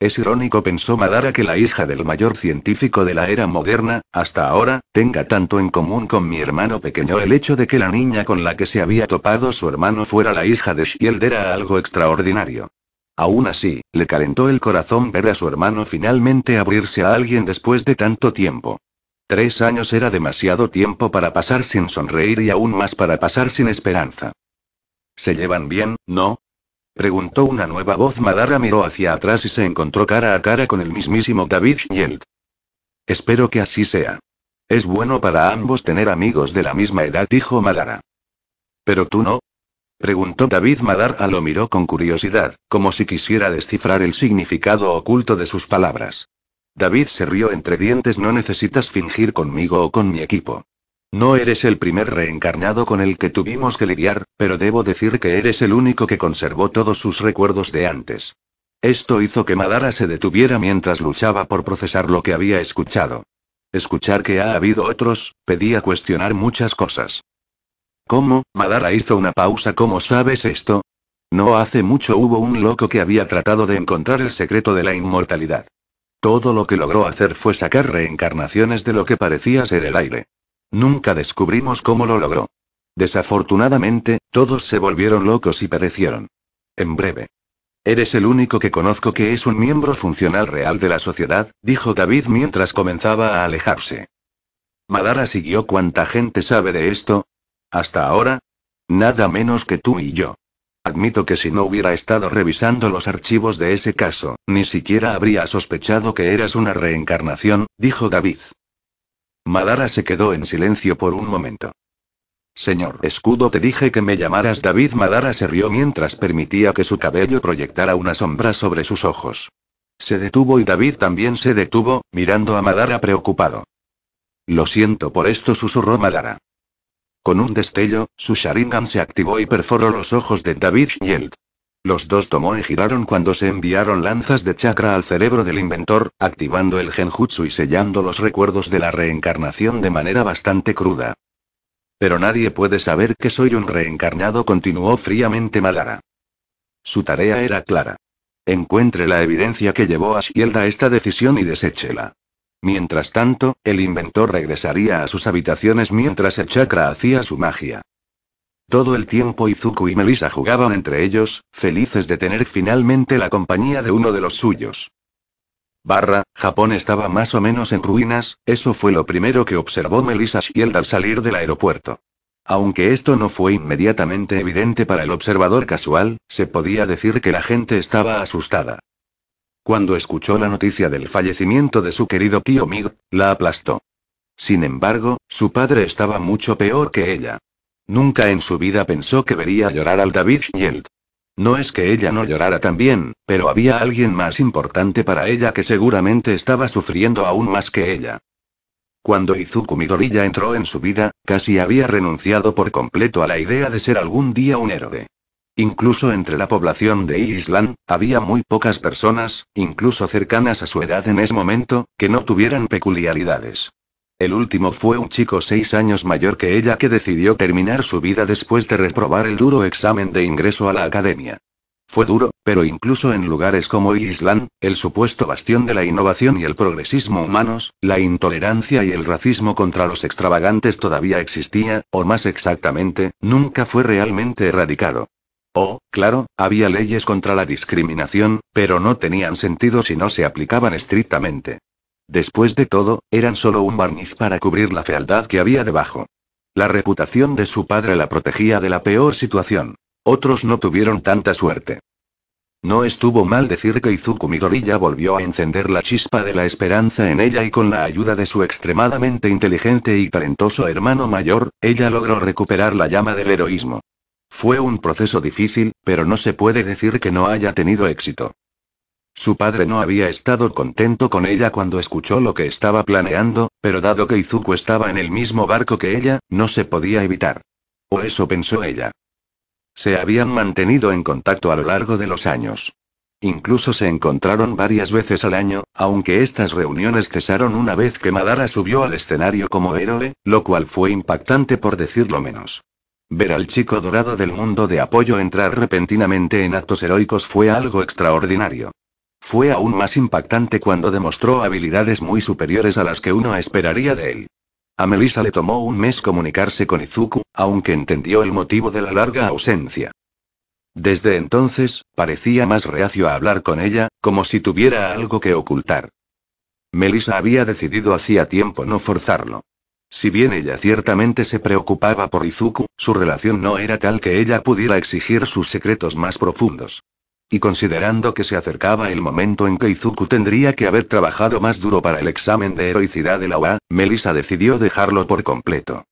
Es irónico, pensó Madara, que la hija del mayor científico de la era moderna, hasta ahora, tenga tanto en común con mi hermano pequeño. El hecho de que la niña con la que se había topado su hermano fuera la hija de Shield era algo extraordinario. Aún así, le calentó el corazón ver a su hermano finalmente abrirse a alguien después de tanto tiempo. Tres años era demasiado tiempo para pasar sin sonreír y aún más para pasar sin esperanza. ¿Se llevan bien, no? Preguntó una nueva voz. Madara miró hacia atrás y se encontró cara a cara con el mismísimo David Yeld. Espero que así sea. Es bueno para ambos tener amigos de la misma edad, dijo Madara. Pero tú no, Preguntó David Madar lo miró con curiosidad, como si quisiera descifrar el significado oculto de sus palabras. David se rió entre dientes no necesitas fingir conmigo o con mi equipo. No eres el primer reencarnado con el que tuvimos que lidiar, pero debo decir que eres el único que conservó todos sus recuerdos de antes. Esto hizo que Madara se detuviera mientras luchaba por procesar lo que había escuchado. Escuchar que ha habido otros, pedía cuestionar muchas cosas. ¿Cómo? Madara hizo una pausa. ¿Cómo sabes esto? No hace mucho hubo un loco que había tratado de encontrar el secreto de la inmortalidad. Todo lo que logró hacer fue sacar reencarnaciones de lo que parecía ser el aire. Nunca descubrimos cómo lo logró. Desafortunadamente, todos se volvieron locos y perecieron. En breve. Eres el único que conozco que es un miembro funcional real de la sociedad, dijo David mientras comenzaba a alejarse. Madara siguió cuánta gente sabe de esto, hasta ahora. Nada menos que tú y yo. Admito que si no hubiera estado revisando los archivos de ese caso, ni siquiera habría sospechado que eras una reencarnación, dijo David. Madara se quedó en silencio por un momento. Señor Escudo, te dije que me llamaras David. Madara se rió mientras permitía que su cabello proyectara una sombra sobre sus ojos. Se detuvo y David también se detuvo, mirando a Madara preocupado. Lo siento por esto, susurró Madara. Con un destello, su Sharingan se activó y perforó los ojos de David Shield. Los dos tomó y giraron cuando se enviaron lanzas de chakra al cerebro del inventor, activando el genjutsu y sellando los recuerdos de la reencarnación de manera bastante cruda. Pero nadie puede saber que soy un reencarnado, continuó fríamente Malara. Su tarea era clara. Encuentre la evidencia que llevó a Shield a esta decisión y deséchela. Mientras tanto, el inventor regresaría a sus habitaciones mientras el chakra hacía su magia. Todo el tiempo Izuku y Melissa jugaban entre ellos, felices de tener finalmente la compañía de uno de los suyos. Barra, Japón estaba más o menos en ruinas, eso fue lo primero que observó Melissa Shield al salir del aeropuerto. Aunque esto no fue inmediatamente evidente para el observador casual, se podía decir que la gente estaba asustada. Cuando escuchó la noticia del fallecimiento de su querido tío Mig, la aplastó. Sin embargo, su padre estaba mucho peor que ella. Nunca en su vida pensó que vería llorar al David Shield. No es que ella no llorara también, pero había alguien más importante para ella que seguramente estaba sufriendo aún más que ella. Cuando Izuku Midoriya entró en su vida, casi había renunciado por completo a la idea de ser algún día un héroe. Incluso entre la población de Island, había muy pocas personas, incluso cercanas a su edad en ese momento, que no tuvieran peculiaridades. El último fue un chico seis años mayor que ella que decidió terminar su vida después de reprobar el duro examen de ingreso a la academia. Fue duro, pero incluso en lugares como Island, el supuesto bastión de la innovación y el progresismo humanos, la intolerancia y el racismo contra los extravagantes todavía existía, o más exactamente, nunca fue realmente erradicado. Oh, claro, había leyes contra la discriminación, pero no tenían sentido si no se aplicaban estrictamente. Después de todo, eran solo un barniz para cubrir la fealdad que había debajo. La reputación de su padre la protegía de la peor situación. Otros no tuvieron tanta suerte. No estuvo mal decir que Izuku Midoriya volvió a encender la chispa de la esperanza en ella y con la ayuda de su extremadamente inteligente y talentoso hermano mayor, ella logró recuperar la llama del heroísmo. Fue un proceso difícil, pero no se puede decir que no haya tenido éxito. Su padre no había estado contento con ella cuando escuchó lo que estaba planeando, pero dado que Izuku estaba en el mismo barco que ella, no se podía evitar. O eso pensó ella. Se habían mantenido en contacto a lo largo de los años. Incluso se encontraron varias veces al año, aunque estas reuniones cesaron una vez que Madara subió al escenario como héroe, lo cual fue impactante por decirlo menos. Ver al chico dorado del mundo de apoyo entrar repentinamente en actos heroicos fue algo extraordinario. Fue aún más impactante cuando demostró habilidades muy superiores a las que uno esperaría de él. A Melissa le tomó un mes comunicarse con Izuku, aunque entendió el motivo de la larga ausencia. Desde entonces, parecía más reacio a hablar con ella, como si tuviera algo que ocultar. Melissa había decidido hacía tiempo no forzarlo. Si bien ella ciertamente se preocupaba por Izuku, su relación no era tal que ella pudiera exigir sus secretos más profundos. Y considerando que se acercaba el momento en que Izuku tendría que haber trabajado más duro para el examen de heroicidad de la UA, Melissa decidió dejarlo por completo.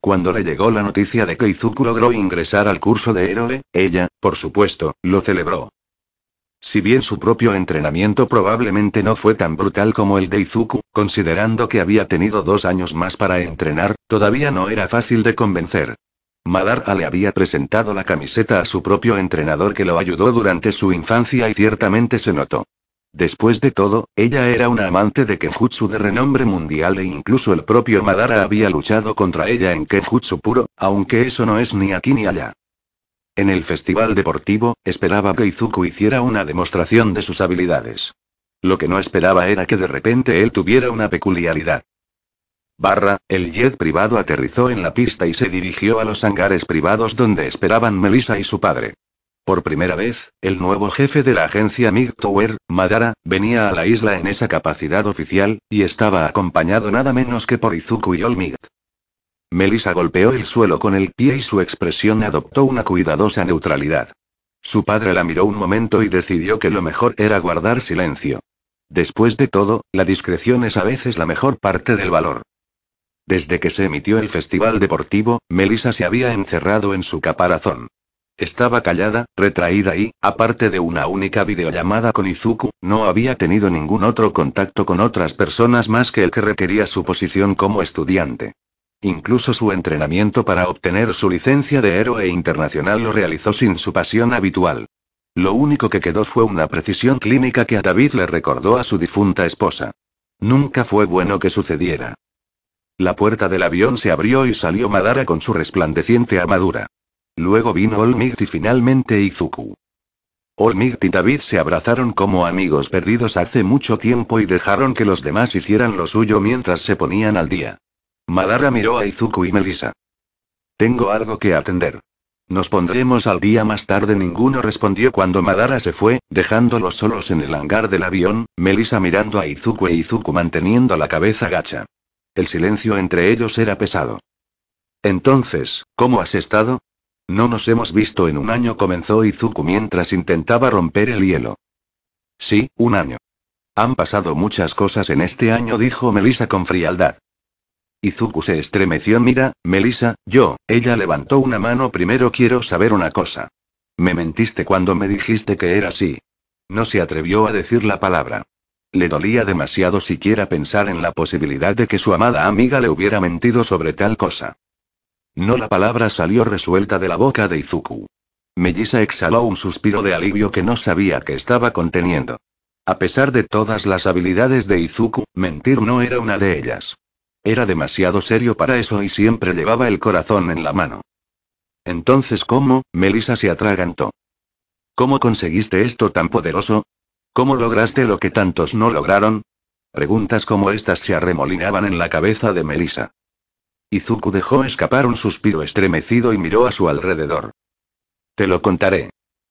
Cuando le llegó la noticia de que Izuku logró ingresar al curso de héroe, ella, por supuesto, lo celebró. Si bien su propio entrenamiento probablemente no fue tan brutal como el de Izuku, considerando que había tenido dos años más para entrenar, todavía no era fácil de convencer. Madara le había presentado la camiseta a su propio entrenador que lo ayudó durante su infancia y ciertamente se notó. Después de todo, ella era una amante de Kenjutsu de renombre mundial e incluso el propio Madara había luchado contra ella en Kenjutsu puro, aunque eso no es ni aquí ni allá. En el festival deportivo, esperaba que Izuku hiciera una demostración de sus habilidades. Lo que no esperaba era que de repente él tuviera una peculiaridad. Barra, el jet privado aterrizó en la pista y se dirigió a los hangares privados donde esperaban Melissa y su padre. Por primera vez, el nuevo jefe de la agencia Mig Tower, Madara, venía a la isla en esa capacidad oficial, y estaba acompañado nada menos que por Izuku y Olmigat. Melissa golpeó el suelo con el pie y su expresión adoptó una cuidadosa neutralidad. Su padre la miró un momento y decidió que lo mejor era guardar silencio. Después de todo, la discreción es a veces la mejor parte del valor. Desde que se emitió el festival deportivo, Melissa se había encerrado en su caparazón. Estaba callada, retraída y, aparte de una única videollamada con Izuku, no había tenido ningún otro contacto con otras personas más que el que requería su posición como estudiante. Incluso su entrenamiento para obtener su licencia de héroe internacional lo realizó sin su pasión habitual. Lo único que quedó fue una precisión clínica que a David le recordó a su difunta esposa. Nunca fue bueno que sucediera. La puerta del avión se abrió y salió Madara con su resplandeciente armadura. Luego vino All y finalmente Izuku. All y David se abrazaron como amigos perdidos hace mucho tiempo y dejaron que los demás hicieran lo suyo mientras se ponían al día. Madara miró a Izuku y Melissa. Tengo algo que atender. Nos pondremos al día más tarde. Ninguno respondió cuando Madara se fue, dejándolos solos en el hangar del avión, Melissa mirando a Izuku e Izuku manteniendo la cabeza gacha. El silencio entre ellos era pesado. Entonces, ¿cómo has estado? No nos hemos visto en un año, comenzó Izuku mientras intentaba romper el hielo. Sí, un año. Han pasado muchas cosas en este año, dijo Melissa con frialdad. Izuku se estremeció. Mira, Melissa, yo, ella levantó una mano. Primero quiero saber una cosa. Me mentiste cuando me dijiste que era así. No se atrevió a decir la palabra. Le dolía demasiado siquiera pensar en la posibilidad de que su amada amiga le hubiera mentido sobre tal cosa. No la palabra salió resuelta de la boca de Izuku. Melissa exhaló un suspiro de alivio que no sabía que estaba conteniendo. A pesar de todas las habilidades de Izuku, mentir no era una de ellas. Era demasiado serio para eso y siempre llevaba el corazón en la mano. Entonces, ¿cómo? Melissa se atragantó. ¿Cómo conseguiste esto tan poderoso? ¿Cómo lograste lo que tantos no lograron? Preguntas como estas se arremolinaban en la cabeza de Melissa. Izuku dejó escapar un suspiro estremecido y miró a su alrededor. Te lo contaré.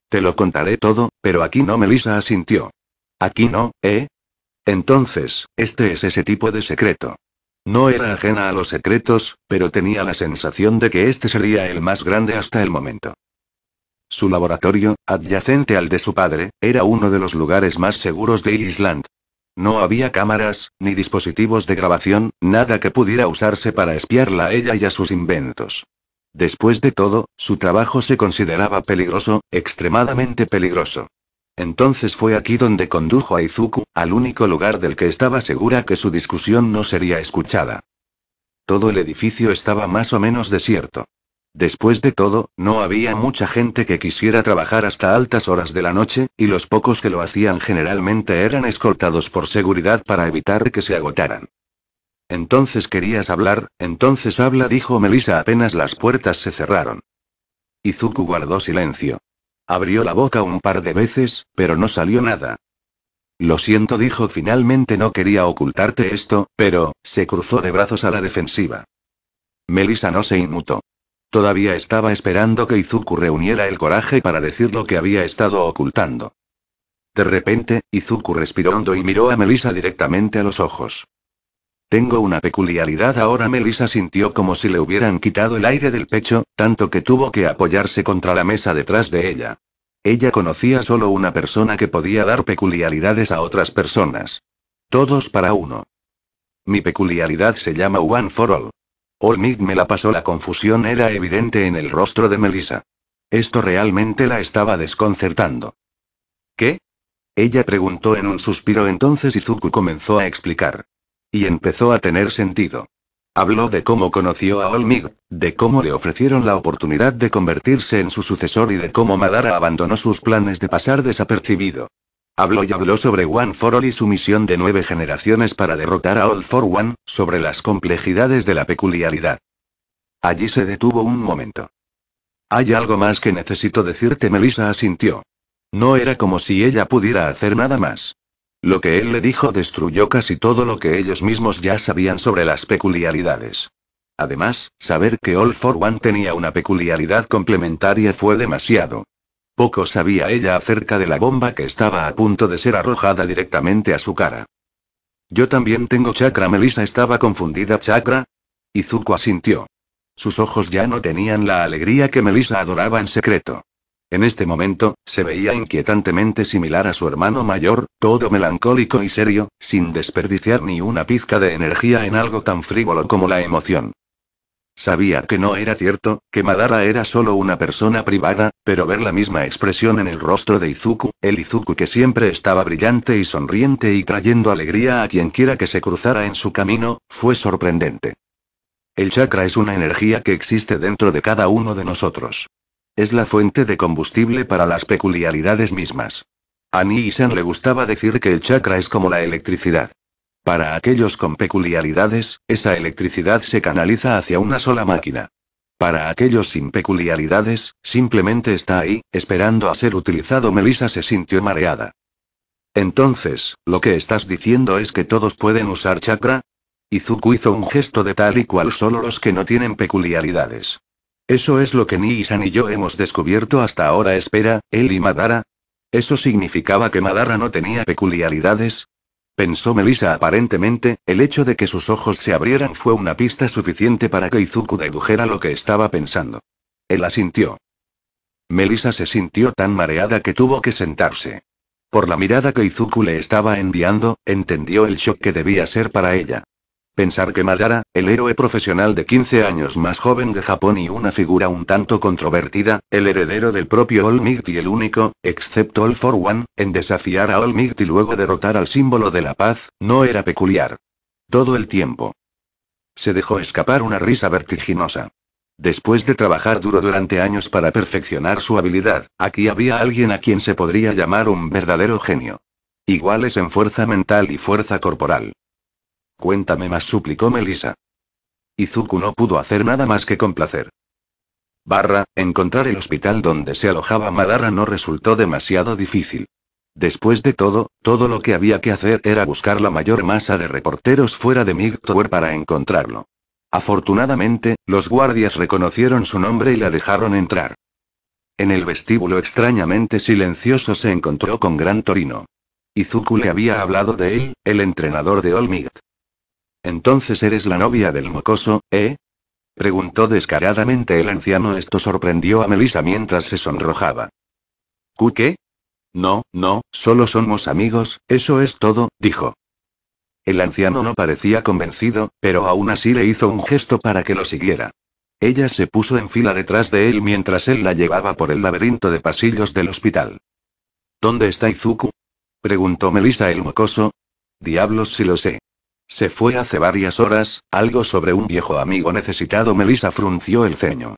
Te lo contaré todo, pero aquí no Melissa asintió. Aquí no, ¿eh? Entonces, este es ese tipo de secreto. No era ajena a los secretos, pero tenía la sensación de que este sería el más grande hasta el momento. Su laboratorio, adyacente al de su padre, era uno de los lugares más seguros de Island. No había cámaras, ni dispositivos de grabación, nada que pudiera usarse para espiarla a ella y a sus inventos. Después de todo, su trabajo se consideraba peligroso, extremadamente peligroso. Entonces fue aquí donde condujo a Izuku, al único lugar del que estaba segura que su discusión no sería escuchada. Todo el edificio estaba más o menos desierto. Después de todo, no había mucha gente que quisiera trabajar hasta altas horas de la noche, y los pocos que lo hacían generalmente eran escoltados por seguridad para evitar que se agotaran. Entonces querías hablar, entonces habla, dijo Melissa apenas las puertas se cerraron. Izuku guardó silencio. Abrió la boca un par de veces, pero no salió nada. Lo siento, dijo finalmente, no quería ocultarte esto, pero, se cruzó de brazos a la defensiva. Melissa no se inmutó. Todavía estaba esperando que Izuku reuniera el coraje para decir lo que había estado ocultando. De repente, Izuku respiró hondo y miró a Melissa directamente a los ojos. Tengo una peculiaridad ahora. Melissa sintió como si le hubieran quitado el aire del pecho, tanto que tuvo que apoyarse contra la mesa detrás de ella. Ella conocía solo una persona que podía dar peculiaridades a otras personas. Todos para uno. Mi peculiaridad se llama One for All. All Olmig me la pasó. La confusión era evidente en el rostro de Melissa. Esto realmente la estaba desconcertando. ¿Qué? Ella preguntó en un suspiro entonces Izuku comenzó a explicar. Y empezó a tener sentido. Habló de cómo conoció a Olmig, de cómo le ofrecieron la oportunidad de convertirse en su sucesor y de cómo Madara abandonó sus planes de pasar desapercibido. Habló y habló sobre One for All y su misión de nueve generaciones para derrotar a All for One, sobre las complejidades de la peculiaridad. Allí se detuvo un momento. Hay algo más que necesito decirte, Melissa asintió. No era como si ella pudiera hacer nada más. Lo que él le dijo destruyó casi todo lo que ellos mismos ya sabían sobre las peculiaridades. Además, saber que All for One tenía una peculiaridad complementaria fue demasiado. Poco sabía ella acerca de la bomba que estaba a punto de ser arrojada directamente a su cara. Yo también tengo chakra. Melissa estaba confundida. ¿Chakra? Izuku asintió. Sus ojos ya no tenían la alegría que Melissa adoraba en secreto. En este momento, se veía inquietantemente similar a su hermano mayor, todo melancólico y serio, sin desperdiciar ni una pizca de energía en algo tan frívolo como la emoción. Sabía que no era cierto, que Madara era solo una persona privada, pero ver la misma expresión en el rostro de Izuku, el Izuku que siempre estaba brillante y sonriente y trayendo alegría a quienquiera que se cruzara en su camino, fue sorprendente. El chakra es una energía que existe dentro de cada uno de nosotros. Es la fuente de combustible para las peculiaridades mismas. A Nissan le gustaba decir que el chakra es como la electricidad. Para aquellos con peculiaridades, esa electricidad se canaliza hacia una sola máquina. Para aquellos sin peculiaridades, simplemente está ahí, esperando a ser utilizado. Melissa se sintió mareada. Entonces, lo que estás diciendo es que todos pueden usar chakra? Izuku hizo un gesto de tal y cual solo los que no tienen peculiaridades. Eso es lo que ni san y yo hemos descubierto hasta ahora. Espera, él y Madara. ¿Eso significaba que Madara no tenía peculiaridades? Pensó Melissa aparentemente, el hecho de que sus ojos se abrieran fue una pista suficiente para que Izuku dedujera lo que estaba pensando. Él asintió. Melissa se sintió tan mareada que tuvo que sentarse. Por la mirada que Izuku le estaba enviando, entendió el shock que debía ser para ella. Pensar que Madara, el héroe profesional de 15 años más joven de Japón y una figura un tanto controvertida, el heredero del propio All Might y el único, excepto All For One, en desafiar a All Might y luego derrotar al símbolo de la paz, no era peculiar. Todo el tiempo. Se dejó escapar una risa vertiginosa. Después de trabajar duro durante años para perfeccionar su habilidad, aquí había alguien a quien se podría llamar un verdadero genio. Iguales en fuerza mental y fuerza corporal. Cuéntame más, suplicó Melissa. Izuku no pudo hacer nada más que complacer. Barra, encontrar el hospital donde se alojaba Madara no resultó demasiado difícil. Después de todo, todo lo que había que hacer era buscar la mayor masa de reporteros fuera de Migtower para encontrarlo. Afortunadamente, los guardias reconocieron su nombre y la dejaron entrar. En el vestíbulo extrañamente silencioso se encontró con Gran Torino. Izuku le había hablado de él, el entrenador de Olmigt. Entonces eres la novia del mocoso, ¿eh? Preguntó descaradamente el anciano. Esto sorprendió a Melissa mientras se sonrojaba. qué? No, no, solo somos amigos, eso es todo, dijo. El anciano no parecía convencido, pero aún así le hizo un gesto para que lo siguiera. Ella se puso en fila detrás de él mientras él la llevaba por el laberinto de pasillos del hospital. ¿Dónde está Izuku? preguntó Melissa el mocoso. Diablos si lo sé. Se fue hace varias horas, algo sobre un viejo amigo necesitado. Melissa frunció el ceño.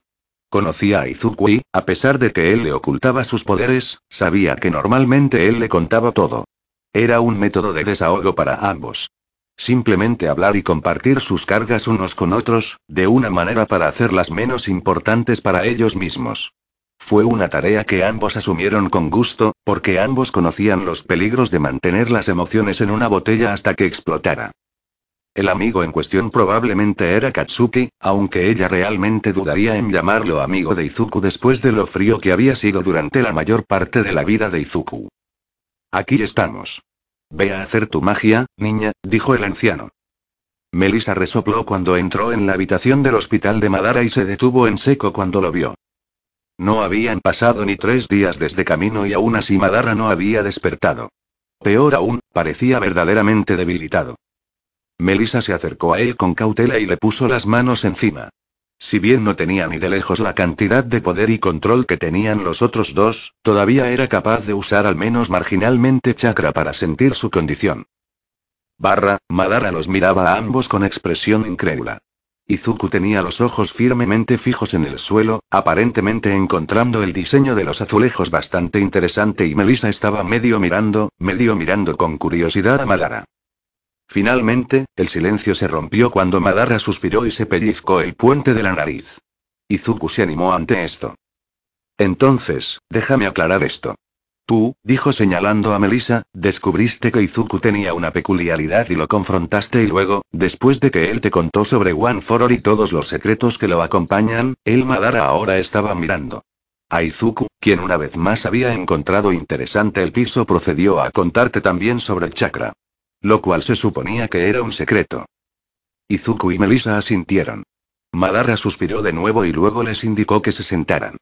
Conocía a Izuku a pesar de que él le ocultaba sus poderes, sabía que normalmente él le contaba todo. Era un método de desahogo para ambos. Simplemente hablar y compartir sus cargas unos con otros, de una manera para hacerlas menos importantes para ellos mismos. Fue una tarea que ambos asumieron con gusto, porque ambos conocían los peligros de mantener las emociones en una botella hasta que explotara. El amigo en cuestión probablemente era Katsuki, aunque ella realmente dudaría en llamarlo amigo de Izuku después de lo frío que había sido durante la mayor parte de la vida de Izuku. Aquí estamos. Ve a hacer tu magia, niña, dijo el anciano. Melissa resopló cuando entró en la habitación del hospital de Madara y se detuvo en seco cuando lo vio. No habían pasado ni tres días desde camino y aún así Madara no había despertado. Peor aún, parecía verdaderamente debilitado. Melissa se acercó a él con cautela y le puso las manos encima. Si bien no tenía ni de lejos la cantidad de poder y control que tenían los otros dos, todavía era capaz de usar al menos marginalmente chakra para sentir su condición. Barra, Madara los miraba a ambos con expresión incrédula. Izuku tenía los ojos firmemente fijos en el suelo, aparentemente encontrando el diseño de los azulejos bastante interesante y Melissa estaba medio mirando, medio mirando con curiosidad a Madara. Finalmente, el silencio se rompió cuando Madara suspiró y se pellizcó el puente de la nariz. Izuku se animó ante esto. Entonces, déjame aclarar esto. Tú, dijo señalando a Melissa, descubriste que Izuku tenía una peculiaridad y lo confrontaste y luego, después de que él te contó sobre One For y todos los secretos que lo acompañan, el Madara ahora estaba mirando. A Izuku, quien una vez más había encontrado interesante el piso, procedió a contarte también sobre el chakra. Lo cual se suponía que era un secreto. Izuku y Melissa asintieron. Madara suspiró de nuevo y luego les indicó que se sentaran.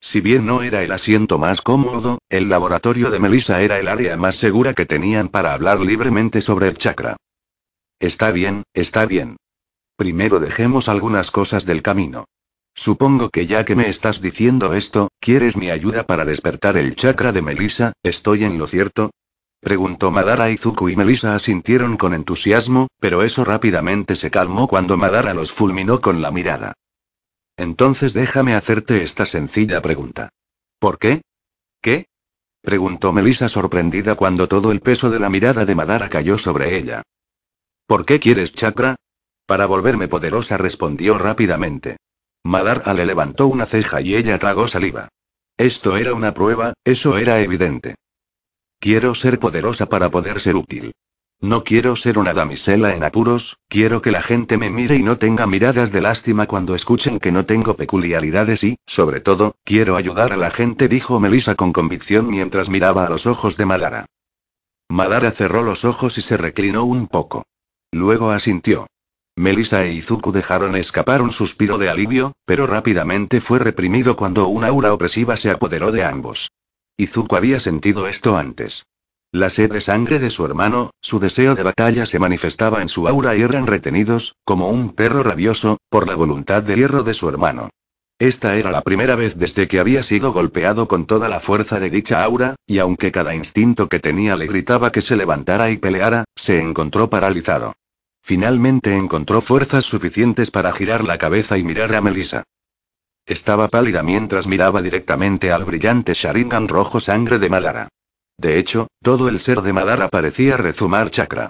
Si bien no era el asiento más cómodo, el laboratorio de Melissa era el área más segura que tenían para hablar libremente sobre el chakra. Está bien, está bien. Primero dejemos algunas cosas del camino. Supongo que ya que me estás diciendo esto, quieres mi ayuda para despertar el chakra de Melissa, ¿estoy en lo cierto? Preguntó Madara Izuku y Melissa asintieron con entusiasmo, pero eso rápidamente se calmó cuando Madara los fulminó con la mirada. Entonces déjame hacerte esta sencilla pregunta. ¿Por qué? ¿Qué? Preguntó Melissa sorprendida cuando todo el peso de la mirada de Madara cayó sobre ella. ¿Por qué quieres chakra? Para volverme poderosa respondió rápidamente. Madara le levantó una ceja y ella tragó saliva. Esto era una prueba, eso era evidente. Quiero ser poderosa para poder ser útil. No quiero ser una damisela en apuros, quiero que la gente me mire y no tenga miradas de lástima cuando escuchen que no tengo peculiaridades y, sobre todo, quiero ayudar a la gente, dijo Melissa con convicción mientras miraba a los ojos de Madara. Madara cerró los ojos y se reclinó un poco. Luego asintió. Melissa e Izuku dejaron escapar un suspiro de alivio, pero rápidamente fue reprimido cuando una aura opresiva se apoderó de ambos. Izuku había sentido esto antes. La sed de sangre de su hermano, su deseo de batalla se manifestaba en su aura y eran retenidos, como un perro rabioso, por la voluntad de hierro de su hermano. Esta era la primera vez desde que había sido golpeado con toda la fuerza de dicha aura, y aunque cada instinto que tenía le gritaba que se levantara y peleara, se encontró paralizado. Finalmente encontró fuerzas suficientes para girar la cabeza y mirar a Melissa. Estaba pálida mientras miraba directamente al brillante Sharingan rojo sangre de Madara. De hecho, todo el ser de Madara parecía rezumar chakra.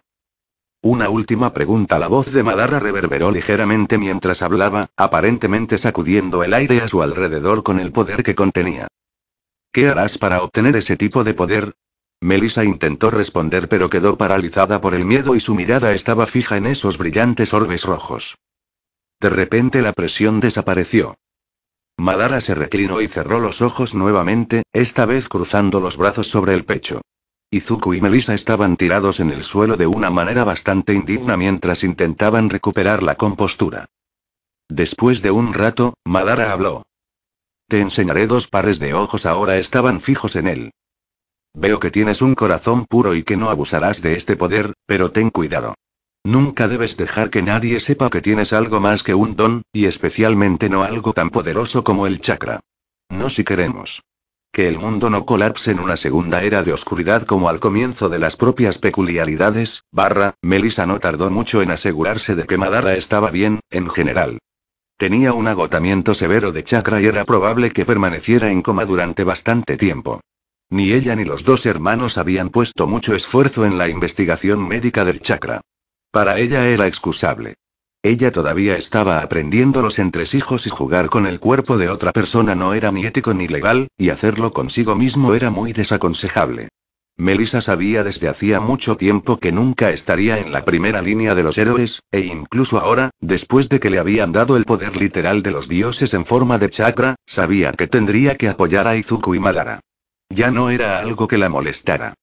Una última pregunta. La voz de Madara reverberó ligeramente mientras hablaba, aparentemente sacudiendo el aire a su alrededor con el poder que contenía. ¿Qué harás para obtener ese tipo de poder? Melissa intentó responder pero quedó paralizada por el miedo y su mirada estaba fija en esos brillantes orbes rojos. De repente la presión desapareció. Madara se reclinó y cerró los ojos nuevamente, esta vez cruzando los brazos sobre el pecho. Izuku y Melissa estaban tirados en el suelo de una manera bastante indigna mientras intentaban recuperar la compostura. Después de un rato, Madara habló. Te enseñaré dos pares de ojos ahora estaban fijos en él. Veo que tienes un corazón puro y que no abusarás de este poder, pero ten cuidado. Nunca debes dejar que nadie sepa que tienes algo más que un don, y especialmente no algo tan poderoso como el chakra. No si queremos. Que el mundo no colapse en una segunda era de oscuridad como al comienzo de las propias peculiaridades, barra, Melissa no tardó mucho en asegurarse de que Madara estaba bien, en general. Tenía un agotamiento severo de chakra y era probable que permaneciera en coma durante bastante tiempo. Ni ella ni los dos hermanos habían puesto mucho esfuerzo en la investigación médica del chakra. Para ella era excusable. Ella todavía estaba aprendiendo los entresijos y jugar con el cuerpo de otra persona no era ni ético ni legal, y hacerlo consigo mismo era muy desaconsejable. Melissa sabía desde hacía mucho tiempo que nunca estaría en la primera línea de los héroes, e incluso ahora, después de que le habían dado el poder literal de los dioses en forma de chakra, sabía que tendría que apoyar a Izuku y Madara. Ya no era algo que la molestara.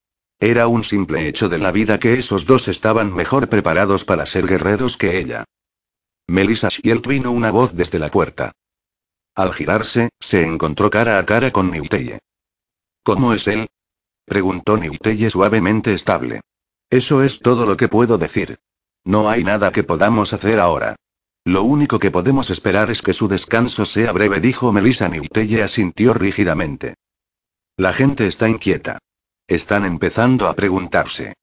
Era un simple hecho de la vida que esos dos estaban mejor preparados para ser guerreros que ella. Melissa Shield vino una voz desde la puerta. Al girarse, se encontró cara a cara con Newtelle. ¿Cómo es él? preguntó Niutelle suavemente estable. Eso es todo lo que puedo decir. No hay nada que podamos hacer ahora. Lo único que podemos esperar es que su descanso sea breve, dijo Melissa Niuteye, asintió rígidamente. La gente está inquieta. Están empezando a preguntarse.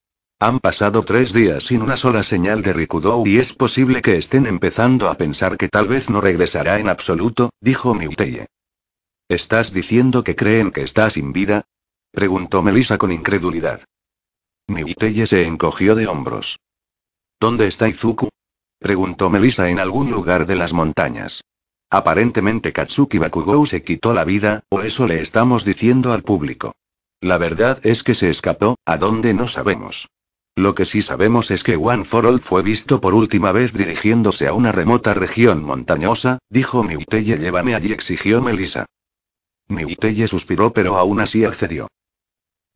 Han pasado tres días sin una sola señal de Rikudou y es posible que estén empezando a pensar que tal vez no regresará en absoluto, dijo Miuteye. ¿Estás diciendo que creen que está sin vida? preguntó Melissa con incredulidad. Miuteye se encogió de hombros. ¿Dónde está Izuku? preguntó Melissa en algún lugar de las montañas. Aparentemente Katsuki Bakugou se quitó la vida, o eso le estamos diciendo al público. La verdad es que se escapó, a dónde no sabemos. Lo que sí sabemos es que One for All fue visto por última vez dirigiéndose a una remota región montañosa, dijo Miuteye llévame allí exigió Melissa. Miuteye suspiró pero aún así accedió.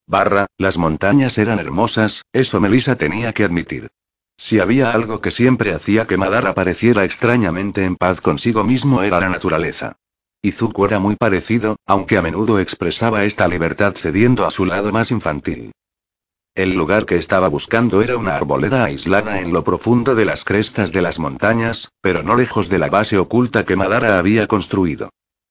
Barra, las montañas eran hermosas, eso Melissa tenía que admitir. Si había algo que siempre hacía que Madara pareciera extrañamente en paz consigo mismo era la naturaleza. Izuku era muy parecido, aunque a menudo expresaba esta libertad cediendo a su lado más infantil. El lugar que estaba buscando era una arboleda aislada en lo profundo de las crestas de las montañas, pero no lejos de la base oculta que Madara había construido.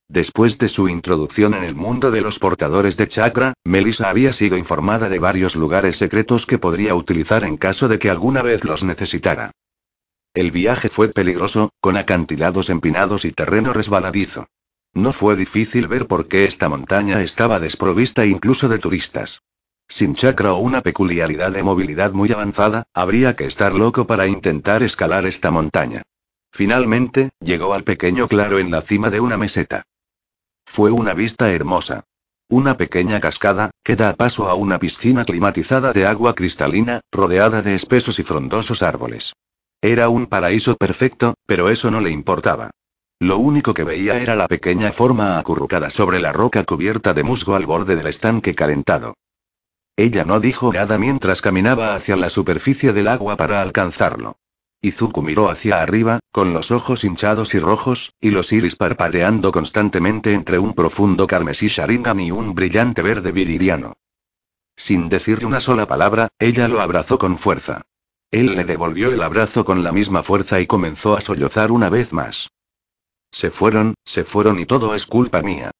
Después de su introducción en el mundo de los portadores de chakra, Melissa había sido informada de varios lugares secretos que podría utilizar en caso de que alguna vez los necesitara. El viaje fue peligroso, con acantilados empinados y terreno resbaladizo. No fue difícil ver por qué esta montaña estaba desprovista incluso de turistas. Sin chakra o una peculiaridad de movilidad muy avanzada, habría que estar loco para intentar escalar esta montaña. Finalmente, llegó al pequeño claro en la cima de una meseta. Fue una vista hermosa. Una pequeña cascada, que da paso a una piscina climatizada de agua cristalina, rodeada de espesos y frondosos árboles. Era un paraíso perfecto, pero eso no le importaba. Lo único que veía era la pequeña forma acurrucada sobre la roca cubierta de musgo al borde del estanque calentado. Ella no dijo nada mientras caminaba hacia la superficie del agua para alcanzarlo. Izuku miró hacia arriba, con los ojos hinchados y rojos, y los iris parpadeando constantemente entre un profundo carmesí sharingan y un brillante verde viridiano. Sin decirle una sola palabra, ella lo abrazó con fuerza. Él le devolvió el abrazo con la misma fuerza y comenzó a sollozar una vez más. Se fueron, se fueron y todo es culpa mía.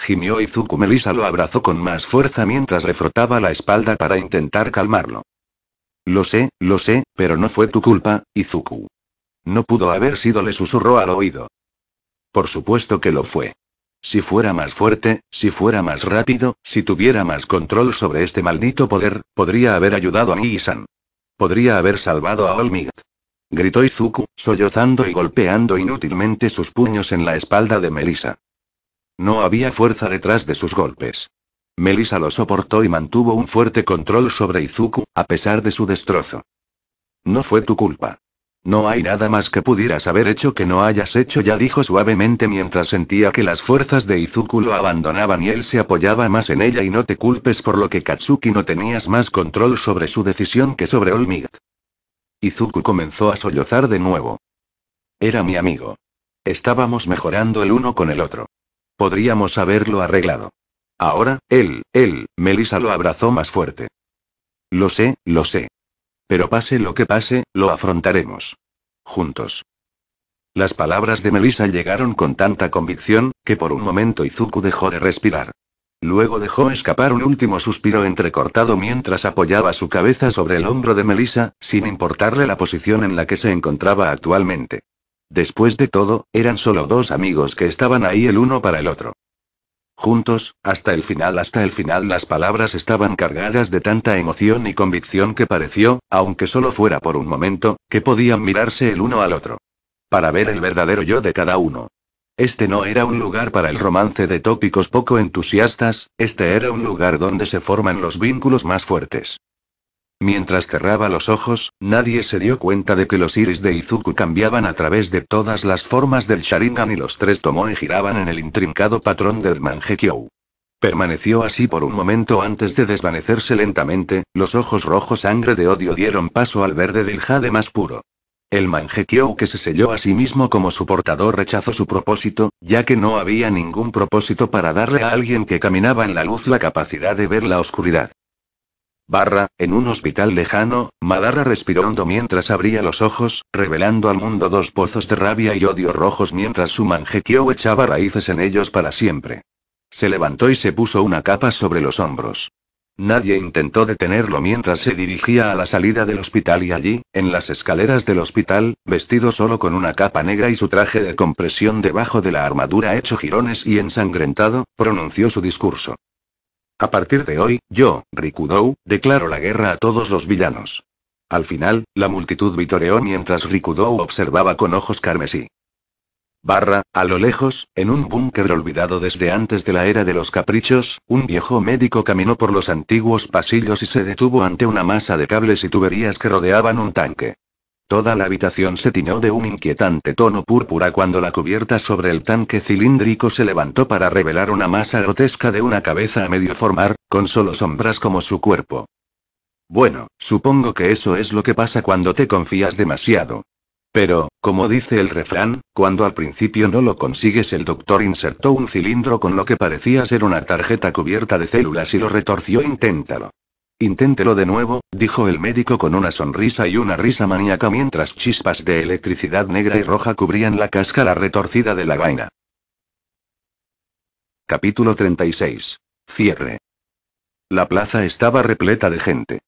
Gimió Izuku Melisa lo abrazó con más fuerza mientras refrotaba la espalda para intentar calmarlo. Lo sé, lo sé, pero no fue tu culpa, Izuku. No pudo haber sido, le susurró al oído. Por supuesto que lo fue. Si fuera más fuerte, si fuera más rápido, si tuviera más control sobre este maldito poder, podría haber ayudado a Mii-san. Podría haber salvado a Olmigat gritó Izuku, sollozando y golpeando inútilmente sus puños en la espalda de Melisa. No había fuerza detrás de sus golpes. Melisa lo soportó y mantuvo un fuerte control sobre Izuku, a pesar de su destrozo. No fue tu culpa. No hay nada más que pudieras haber hecho que no hayas hecho, ya dijo suavemente mientras sentía que las fuerzas de Izuku lo abandonaban y él se apoyaba más en ella y no te culpes por lo que Katsuki no tenías más control sobre su decisión que sobre Olmigat. Izuku comenzó a sollozar de nuevo. Era mi amigo. Estábamos mejorando el uno con el otro. Podríamos haberlo arreglado. Ahora, él, él, Melissa lo abrazó más fuerte. Lo sé, lo sé. Pero pase lo que pase, lo afrontaremos. Juntos. Las palabras de Melissa llegaron con tanta convicción, que por un momento Izuku dejó de respirar. Luego dejó escapar un último suspiro entrecortado mientras apoyaba su cabeza sobre el hombro de Melissa, sin importarle la posición en la que se encontraba actualmente. Después de todo, eran solo dos amigos que estaban ahí el uno para el otro. Juntos, hasta el final, hasta el final las palabras estaban cargadas de tanta emoción y convicción que pareció, aunque solo fuera por un momento, que podían mirarse el uno al otro. Para ver el verdadero yo de cada uno. Este no era un lugar para el romance de tópicos poco entusiastas, este era un lugar donde se forman los vínculos más fuertes. Mientras cerraba los ojos, nadie se dio cuenta de que los iris de Izuku cambiaban a través de todas las formas del Sharingan y los tres y giraban en el intrincado patrón del Mangekyou. Permaneció así por un momento antes de desvanecerse lentamente, los ojos rojos sangre de odio dieron paso al verde del jade más puro. El mangekyō que se selló a sí mismo como su portador rechazó su propósito, ya que no había ningún propósito para darle a alguien que caminaba en la luz la capacidad de ver la oscuridad. Barra, en un hospital lejano, Madara respiró hondo mientras abría los ojos, revelando al mundo dos pozos de rabia y odio rojos mientras su manjequio echaba raíces en ellos para siempre. Se levantó y se puso una capa sobre los hombros. Nadie intentó detenerlo mientras se dirigía a la salida del hospital y allí, en las escaleras del hospital, vestido solo con una capa negra y su traje de compresión debajo de la armadura hecho jirones y ensangrentado, pronunció su discurso. A partir de hoy, yo, Rikudou, declaro la guerra a todos los villanos. Al final, la multitud vitoreó mientras Rikudou observaba con ojos carmesí. Barra, a lo lejos, en un búnker olvidado desde antes de la era de los caprichos, un viejo médico caminó por los antiguos pasillos y se detuvo ante una masa de cables y tuberías que rodeaban un tanque. Toda la habitación se tiñó de un inquietante tono púrpura cuando la cubierta sobre el tanque cilíndrico se levantó para revelar una masa grotesca de una cabeza a medio formar, con solo sombras como su cuerpo. Bueno, supongo que eso es lo que pasa cuando te confías demasiado, pero, como dice el refrán, cuando al principio no lo consigues el doctor insertó un cilindro con lo que parecía ser una tarjeta cubierta de células y lo retorció inténtalo. Inténtelo de nuevo, dijo el médico con una sonrisa y una risa maníaca mientras chispas de electricidad negra y roja cubrían la cáscara retorcida de la vaina. Capítulo 36. Cierre. La plaza estaba repleta de gente.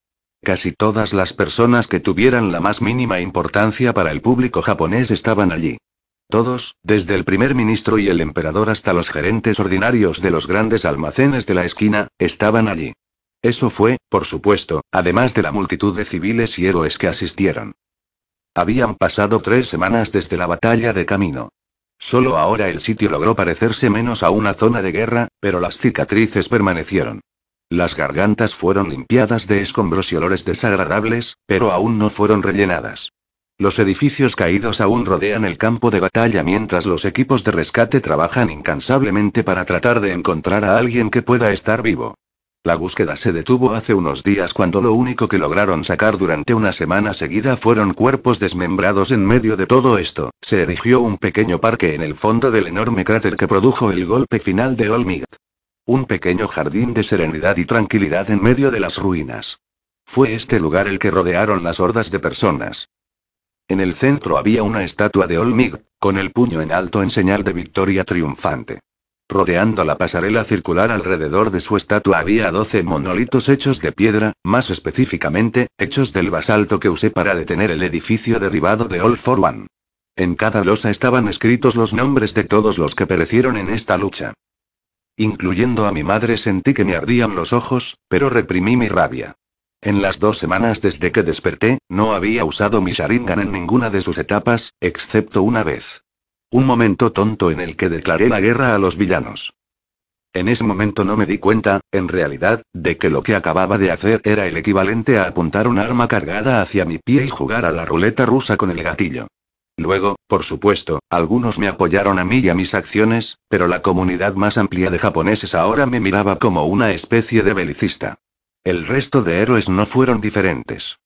Casi todas las personas que tuvieran la más mínima importancia para el público japonés estaban allí. Todos, desde el primer ministro y el emperador hasta los gerentes ordinarios de los grandes almacenes de la esquina, estaban allí. Eso fue, por supuesto, además de la multitud de civiles y héroes que asistieron. Habían pasado tres semanas desde la batalla de Camino. Solo ahora el sitio logró parecerse menos a una zona de guerra, pero las cicatrices permanecieron. Las gargantas fueron limpiadas de escombros y olores desagradables, pero aún no fueron rellenadas. Los edificios caídos aún rodean el campo de batalla mientras los equipos de rescate trabajan incansablemente para tratar de encontrar a alguien que pueda estar vivo. La búsqueda se detuvo hace unos días cuando lo único que lograron sacar durante una semana seguida fueron cuerpos desmembrados en medio de todo esto. Se erigió un pequeño parque en el fondo del enorme cráter que produjo el golpe final de Olmigt. Un pequeño jardín de serenidad y tranquilidad en medio de las ruinas. Fue este lugar el que rodearon las hordas de personas. En el centro había una estatua de Olmig, con el puño en alto en señal de victoria triunfante. Rodeando la pasarela circular alrededor de su estatua había doce monolitos hechos de piedra, más específicamente, hechos del basalto que usé para detener el edificio derribado de All for One. En cada losa estaban escritos los nombres de todos los que perecieron en esta lucha. Incluyendo a mi madre sentí que me ardían los ojos, pero reprimí mi rabia. En las dos semanas desde que desperté, no había usado mi Sharingan en ninguna de sus etapas, excepto una vez. Un momento tonto en el que declaré la guerra a los villanos. En ese momento no me di cuenta, en realidad, de que lo que acababa de hacer era el equivalente a apuntar un arma cargada hacia mi pie y jugar a la ruleta rusa con el gatillo. Luego, por supuesto, algunos me apoyaron a mí y a mis acciones, pero la comunidad más amplia de japoneses ahora me miraba como una especie de belicista. El resto de héroes no fueron diferentes.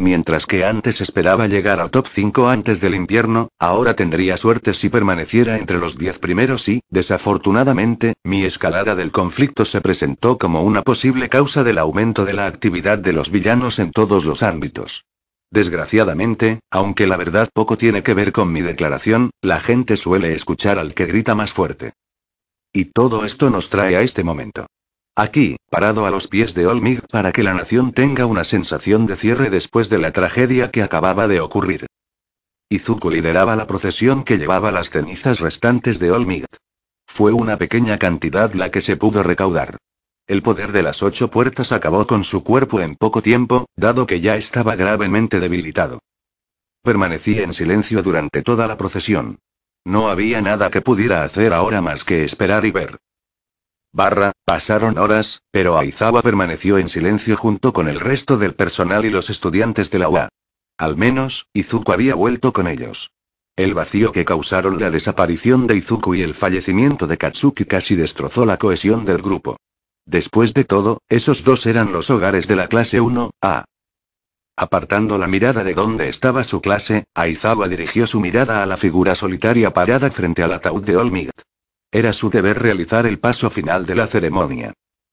Mientras que antes esperaba llegar al top 5 antes del invierno, ahora tendría suerte si permaneciera entre los 10 primeros y, desafortunadamente, mi escalada del conflicto se presentó como una posible causa del aumento de la actividad de los villanos en todos los ámbitos. Desgraciadamente, aunque la verdad poco tiene que ver con mi declaración, la gente suele escuchar al que grita más fuerte. Y todo esto nos trae a este momento. Aquí, parado a los pies de Olmig para que la nación tenga una sensación de cierre después de la tragedia que acababa de ocurrir. Izuku lideraba la procesión que llevaba las cenizas restantes de Olmig. Fue una pequeña cantidad la que se pudo recaudar. El poder de las ocho puertas acabó con su cuerpo en poco tiempo, dado que ya estaba gravemente debilitado. Permanecí en silencio durante toda la procesión. No había nada que pudiera hacer ahora más que esperar y ver. Barra, pasaron horas, pero Aizawa permaneció en silencio junto con el resto del personal y los estudiantes de la UA. Al menos, Izuku había vuelto con ellos. El vacío que causaron la desaparición de Izuku y el fallecimiento de Katsuki casi destrozó la cohesión del grupo. Después de todo, esos dos eran los hogares de la clase 1A. Apartando la mirada de donde estaba su clase, Aizawa dirigió su mirada a la figura solitaria parada frente al ataúd de Olmigd. Era su deber realizar el paso final de la ceremonia.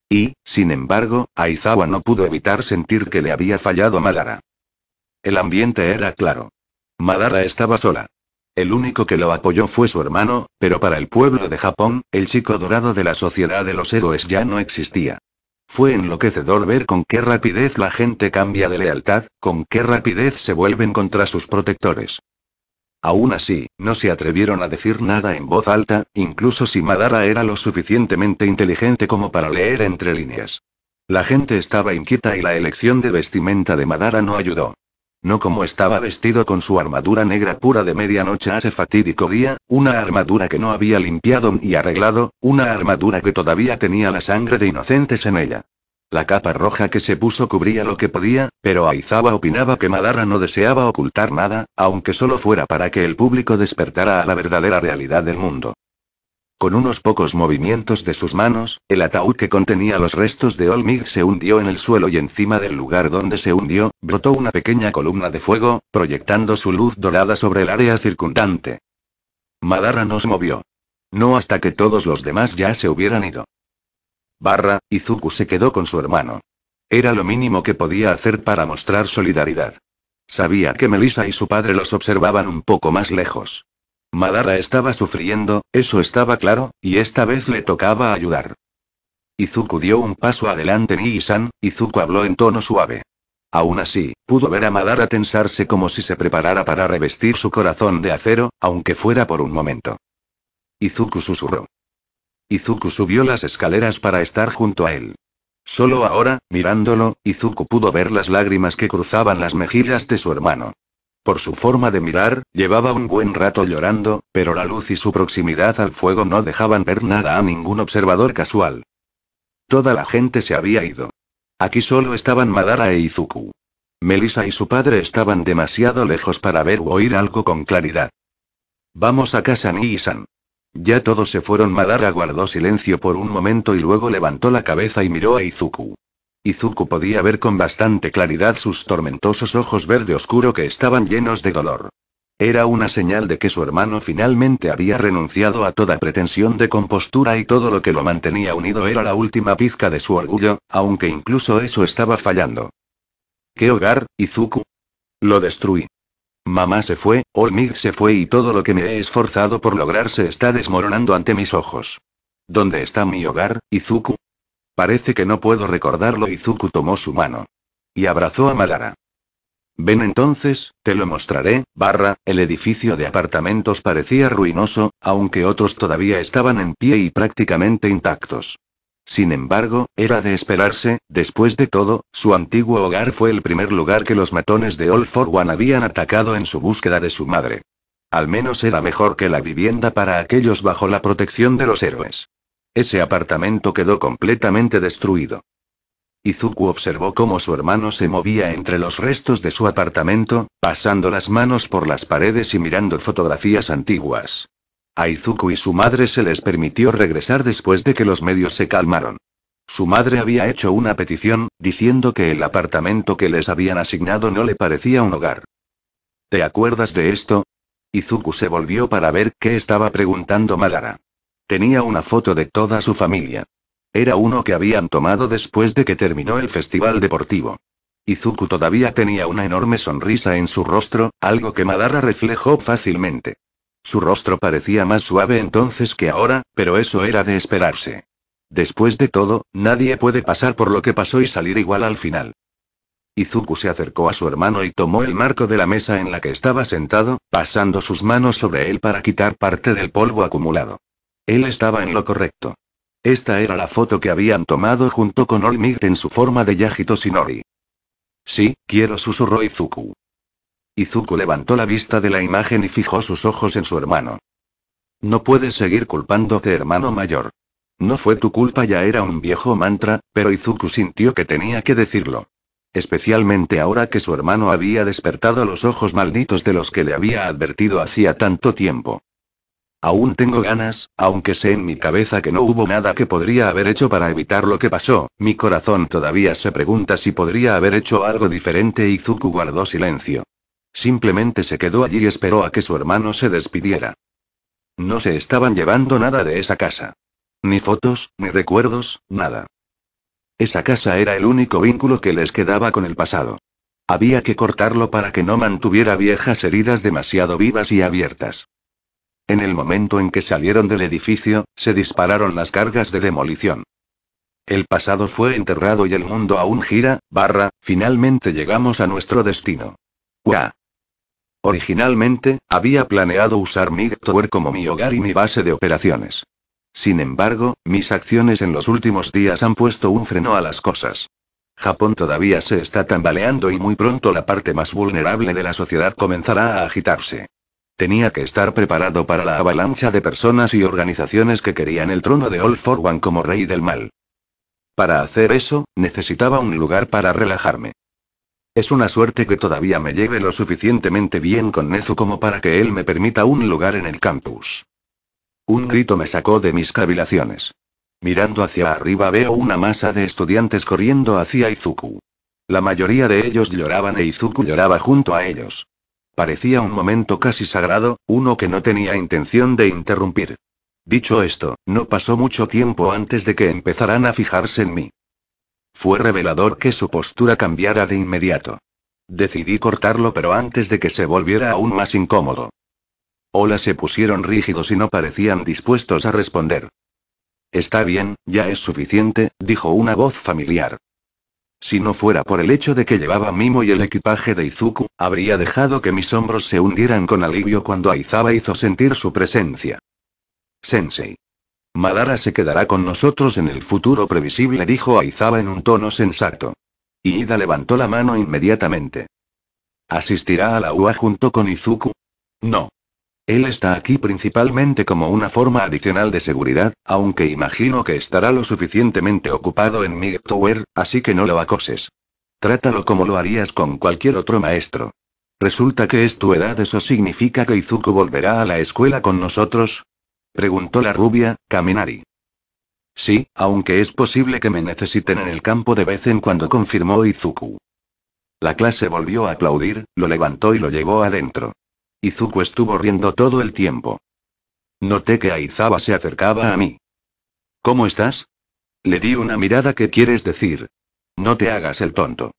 Y, sin embargo, Aizawa no pudo evitar sentir que le había fallado Madara. El ambiente era claro. Madara estaba sola. El único que lo apoyó fue su hermano, pero para el pueblo de Japón, el chico dorado de la sociedad de los héroes ya no existía. Fue enloquecedor ver con qué rapidez la gente cambia de lealtad, con qué rapidez se vuelven contra sus protectores. Aún así, no se atrevieron a decir nada en voz alta, incluso si Madara era lo suficientemente inteligente como para leer entre líneas. La gente estaba inquieta y la elección de vestimenta de Madara no ayudó. No como estaba vestido con su armadura negra pura de medianoche hace fatídico día, una armadura que no había limpiado ni arreglado, una armadura que todavía tenía la sangre de inocentes en ella. La capa roja que se puso cubría lo que podía, pero Aizawa opinaba que Madara no deseaba ocultar nada, aunque solo fuera para que el público despertara a la verdadera realidad del mundo. Con unos pocos movimientos de sus manos, el ataúd que contenía los restos de Olmig se hundió en el suelo y encima del lugar donde se hundió, brotó una pequeña columna de fuego, proyectando su luz dorada sobre el área circundante. Madara nos movió. No hasta que todos los demás ya se hubieran ido. Barra, Izuku se quedó con su hermano. Era lo mínimo que podía hacer para mostrar solidaridad. Sabía que Melissa y su padre los observaban un poco más lejos. Madara estaba sufriendo, eso estaba claro, y esta vez le tocaba ayudar. Izuku dio un paso adelante en Iisan, Izuku habló en tono suave. Aún así, pudo ver a Madara tensarse como si se preparara para revestir su corazón de acero, aunque fuera por un momento. Izuku susurró. Izuku subió las escaleras para estar junto a él. Solo ahora, mirándolo, Izuku pudo ver las lágrimas que cruzaban las mejillas de su hermano. Por su forma de mirar, llevaba un buen rato llorando, pero la luz y su proximidad al fuego no dejaban ver nada a ningún observador casual. Toda la gente se había ido. Aquí solo estaban Madara e Izuku. Melissa y su padre estaban demasiado lejos para ver o oír algo con claridad. Vamos a casa Nii-san. Ya todos se fueron. Madara guardó silencio por un momento y luego levantó la cabeza y miró a Izuku. Izuku podía ver con bastante claridad sus tormentosos ojos verde oscuro que estaban llenos de dolor. Era una señal de que su hermano finalmente había renunciado a toda pretensión de compostura y todo lo que lo mantenía unido era la última pizca de su orgullo, aunque incluso eso estaba fallando. ¿Qué hogar, Izuku? Lo destruí. Mamá se fue, Olmig se fue y todo lo que me he esforzado por lograr se está desmoronando ante mis ojos. ¿Dónde está mi hogar, Izuku? Parece que no puedo recordarlo. Izuku tomó su mano. Y abrazó a Malara. Ven entonces, te lo mostraré, barra, el edificio de apartamentos parecía ruinoso, aunque otros todavía estaban en pie y prácticamente intactos. Sin embargo, era de esperarse, después de todo, su antiguo hogar fue el primer lugar que los matones de All for One habían atacado en su búsqueda de su madre. Al menos era mejor que la vivienda para aquellos bajo la protección de los héroes. Ese apartamento quedó completamente destruido. Izuku observó cómo su hermano se movía entre los restos de su apartamento, pasando las manos por las paredes y mirando fotografías antiguas. A Izuku y su madre se les permitió regresar después de que los medios se calmaron. Su madre había hecho una petición, diciendo que el apartamento que les habían asignado no le parecía un hogar. ¿Te acuerdas de esto? Izuku se volvió para ver qué estaba preguntando Magara. Tenía una foto de toda su familia. Era uno que habían tomado después de que terminó el festival deportivo. Izuku todavía tenía una enorme sonrisa en su rostro, algo que Madara reflejó fácilmente. Su rostro parecía más suave entonces que ahora, pero eso era de esperarse. Después de todo, nadie puede pasar por lo que pasó y salir igual al final. Izuku se acercó a su hermano y tomó el marco de la mesa en la que estaba sentado, pasando sus manos sobre él para quitar parte del polvo acumulado. Él estaba en lo correcto. Esta era la foto que habían tomado junto con Olmig en su forma de Yajito Shinori. Sí, quiero, susurró Izuku. Izuku levantó la vista de la imagen y fijó sus ojos en su hermano. No puedes seguir culpándote, hermano mayor. No fue tu culpa, ya era un viejo mantra, pero Izuku sintió que tenía que decirlo. Especialmente ahora que su hermano había despertado los ojos malditos de los que le había advertido hacía tanto tiempo. Aún tengo ganas, aunque sé en mi cabeza que no hubo nada que podría haber hecho para evitar lo que pasó, mi corazón todavía se pregunta si podría haber hecho algo diferente y Zuku guardó silencio. Simplemente se quedó allí y esperó a que su hermano se despidiera. No se estaban llevando nada de esa casa. Ni fotos, ni recuerdos, nada. Esa casa era el único vínculo que les quedaba con el pasado. Había que cortarlo para que no mantuviera viejas heridas demasiado vivas y abiertas. En el momento en que salieron del edificio, se dispararon las cargas de demolición. El pasado fue enterrado y el mundo aún gira, barra, finalmente llegamos a nuestro destino. Originalmente, había planeado usar mi Tower como mi hogar y mi base de operaciones. Sin embargo, mis acciones en los últimos días han puesto un freno a las cosas. Japón todavía se está tambaleando y muy pronto la parte más vulnerable de la sociedad comenzará a agitarse. Tenía que estar preparado para la avalancha de personas y organizaciones que querían el trono de All for One como rey del mal. Para hacer eso, necesitaba un lugar para relajarme. Es una suerte que todavía me lleve lo suficientemente bien con Nezu como para que él me permita un lugar en el campus. Un grito me sacó de mis cavilaciones. Mirando hacia arriba veo una masa de estudiantes corriendo hacia Izuku. La mayoría de ellos lloraban e Izuku lloraba junto a ellos. Parecía un momento casi sagrado, uno que no tenía intención de interrumpir. Dicho esto, no pasó mucho tiempo antes de que empezaran a fijarse en mí. Fue revelador que su postura cambiara de inmediato. Decidí cortarlo pero antes de que se volviera aún más incómodo. Hola se pusieron rígidos y no parecían dispuestos a responder. Está bien, ya es suficiente, dijo una voz familiar. Si no fuera por el hecho de que llevaba Mimo y el equipaje de Izuku, habría dejado que mis hombros se hundieran con alivio cuando Aizaba hizo sentir su presencia. Sensei. Madara se quedará con nosotros en el futuro previsible, dijo Aizaba en un tono sensato. Iida Ida levantó la mano inmediatamente. ¿Asistirá a la UA junto con Izuku? No. Él está aquí principalmente como una forma adicional de seguridad, aunque imagino que estará lo suficientemente ocupado en mi Tower, así que no lo acoses. Trátalo como lo harías con cualquier otro maestro. Resulta que es tu edad, eso significa que Izuku volverá a la escuela con nosotros? preguntó la rubia, Kaminari. Sí, aunque es posible que me necesiten en el campo de vez en cuando, confirmó Izuku. La clase volvió a aplaudir, lo levantó y lo llevó adentro. Izuku estuvo riendo todo el tiempo. Noté que Aizawa se acercaba a mí. ¿Cómo estás? Le di una mirada que quieres decir. No te hagas el tonto.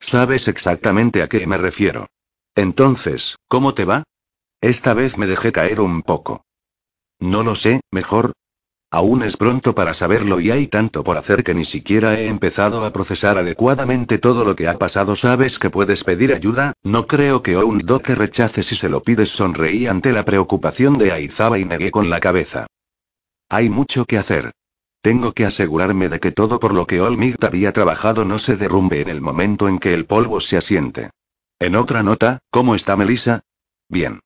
Sabes exactamente a qué me refiero. Entonces, ¿cómo te va? Esta vez me dejé caer un poco. No lo sé, mejor, Aún es pronto para saberlo y hay tanto por hacer que ni siquiera he empezado a procesar adecuadamente todo lo que ha pasado. Sabes que puedes pedir ayuda, no creo que un te rechace si se lo pides. Sonreí ante la preocupación de Aizaba y negué con la cabeza. Hay mucho que hacer. Tengo que asegurarme de que todo por lo que Olmig había trabajado no se derrumbe en el momento en que el polvo se asiente. En otra nota, ¿cómo está Melissa? Bien.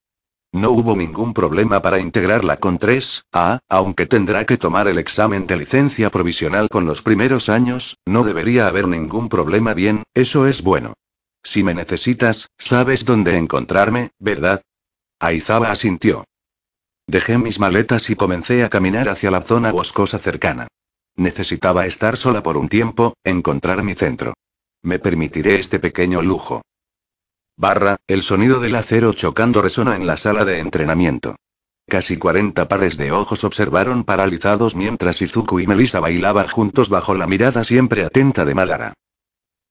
No hubo ningún problema para integrarla con 3, A, aunque tendrá que tomar el examen de licencia provisional con los primeros años, no debería haber ningún problema bien, eso es bueno. Si me necesitas, sabes dónde encontrarme, ¿verdad? Aizaba asintió. Dejé mis maletas y comencé a caminar hacia la zona boscosa cercana. Necesitaba estar sola por un tiempo, encontrar mi centro. Me permitiré este pequeño lujo. Barra, el sonido del acero chocando resona en la sala de entrenamiento. Casi 40 pares de ojos observaron paralizados mientras Izuku y Melissa bailaban juntos bajo la mirada siempre atenta de Madara.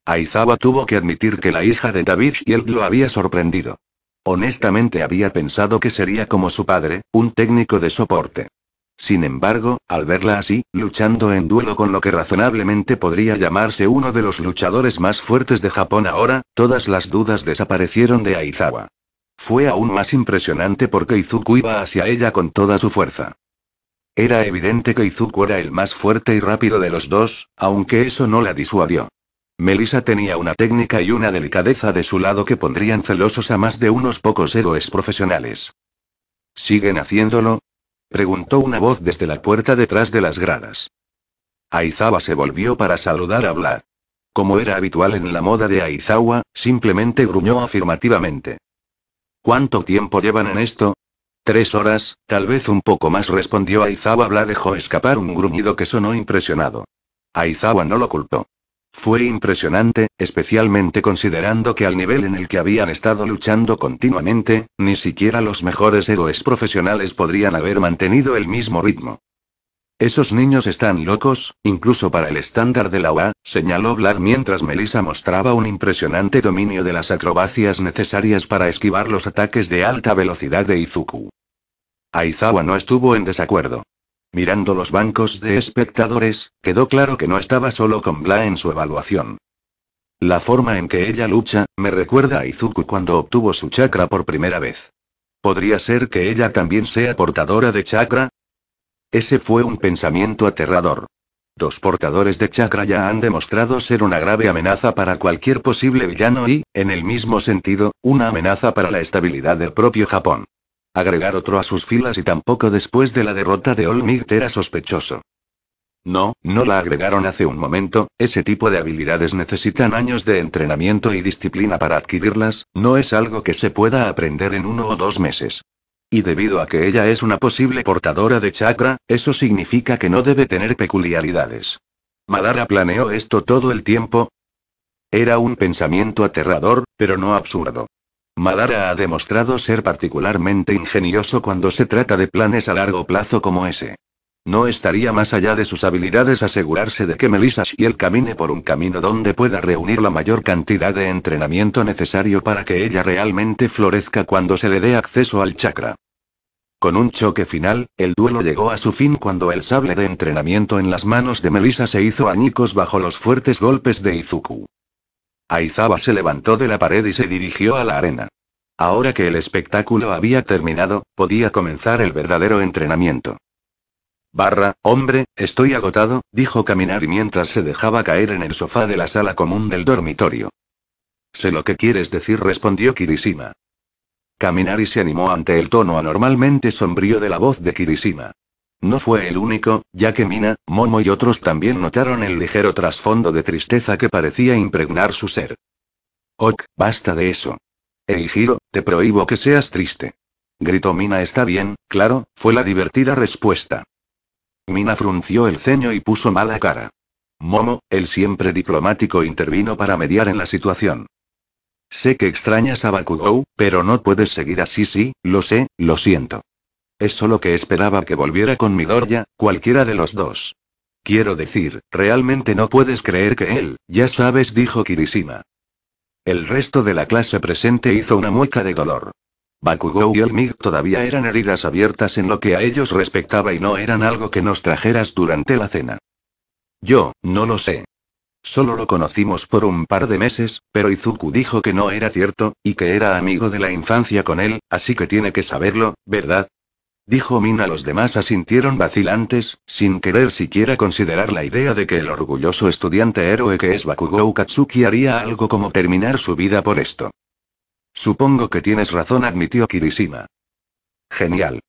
Aizawa tuvo que admitir que la hija de David y él lo había sorprendido. Honestamente había pensado que sería como su padre, un técnico de soporte. Sin embargo, al verla así, luchando en duelo con lo que razonablemente podría llamarse uno de los luchadores más fuertes de Japón ahora, todas las dudas desaparecieron de Aizawa. Fue aún más impresionante porque Izuku iba hacia ella con toda su fuerza. Era evidente que Izuku era el más fuerte y rápido de los dos, aunque eso no la disuadió. Melissa tenía una técnica y una delicadeza de su lado que pondrían celosos a más de unos pocos héroes profesionales. ¿Siguen haciéndolo? Preguntó una voz desde la puerta detrás de las gradas. Aizawa se volvió para saludar a Vlad. Como era habitual en la moda de Aizawa, simplemente gruñó afirmativamente. ¿Cuánto tiempo llevan en esto? Tres horas, tal vez un poco más, respondió Aizawa. Vlad dejó escapar un gruñido que sonó impresionado. Aizawa no lo culpó. Fue impresionante, especialmente considerando que al nivel en el que habían estado luchando continuamente, ni siquiera los mejores héroes profesionales podrían haber mantenido el mismo ritmo. Esos niños están locos, incluso para el estándar de la UA, señaló Black mientras Melissa mostraba un impresionante dominio de las acrobacias necesarias para esquivar los ataques de alta velocidad de Izuku. Aizawa no estuvo en desacuerdo. Mirando los bancos de espectadores, quedó claro que no estaba solo con Bla en su evaluación. La forma en que ella lucha, me recuerda a Izuku cuando obtuvo su chakra por primera vez. ¿Podría ser que ella también sea portadora de chakra? Ese fue un pensamiento aterrador. Dos portadores de chakra ya han demostrado ser una grave amenaza para cualquier posible villano y, en el mismo sentido, una amenaza para la estabilidad del propio Japón. Agregar otro a sus filas y tampoco después de la derrota de Olmigt era sospechoso. No, no la agregaron hace un momento, ese tipo de habilidades necesitan años de entrenamiento y disciplina para adquirirlas, no es algo que se pueda aprender en uno o dos meses. Y debido a que ella es una posible portadora de chakra, eso significa que no debe tener peculiaridades. ¿Madara planeó esto todo el tiempo? Era un pensamiento aterrador, pero no absurdo. Madara ha demostrado ser particularmente ingenioso cuando se trata de planes a largo plazo como ese. No estaría más allá de sus habilidades asegurarse de que Melissa Shiel camine por un camino donde pueda reunir la mayor cantidad de entrenamiento necesario para que ella realmente florezca cuando se le dé acceso al chakra. Con un choque final, el duelo llegó a su fin cuando el sable de entrenamiento en las manos de Melissa se hizo añicos bajo los fuertes golpes de Izuku. Aizawa se levantó de la pared y se dirigió a la arena. Ahora que el espectáculo había terminado, podía comenzar el verdadero entrenamiento. Barra, hombre, estoy agotado, dijo Caminari mientras se dejaba caer en el sofá de la sala común del dormitorio. Sé lo que quieres decir, respondió Kirishima. Caminari se animó ante el tono anormalmente sombrío de la voz de Kirishima. No fue el único, ya que Mina, Momo y otros también notaron el ligero trasfondo de tristeza que parecía impregnar su ser. Ok, basta de eso. Eijiro, te prohíbo que seas triste. Gritó Mina está bien, claro, fue la divertida respuesta. Mina frunció el ceño y puso mala cara. Momo, el siempre diplomático, intervino para mediar en la situación. Sé que extrañas a Bakugou, pero no puedes seguir así, sí, lo sé, lo siento. Es solo que esperaba que volviera con Midorya, cualquiera de los dos. Quiero decir, realmente no puedes creer que él, ya sabes, dijo Kirishima. El resto de la clase presente hizo una mueca de dolor. Bakugou y el Mig todavía eran heridas abiertas en lo que a ellos respectaba y no eran algo que nos trajeras durante la cena. Yo, no lo sé. Solo lo conocimos por un par de meses, pero Izuku dijo que no era cierto, y que era amigo de la infancia con él, así que tiene que saberlo, ¿verdad? dijo Mina los demás asintieron vacilantes, sin querer siquiera considerar la idea de que el orgulloso estudiante héroe que es Bakugou Katsuki haría algo como terminar su vida por esto. Supongo que tienes razón, admitió Kirishima. Genial.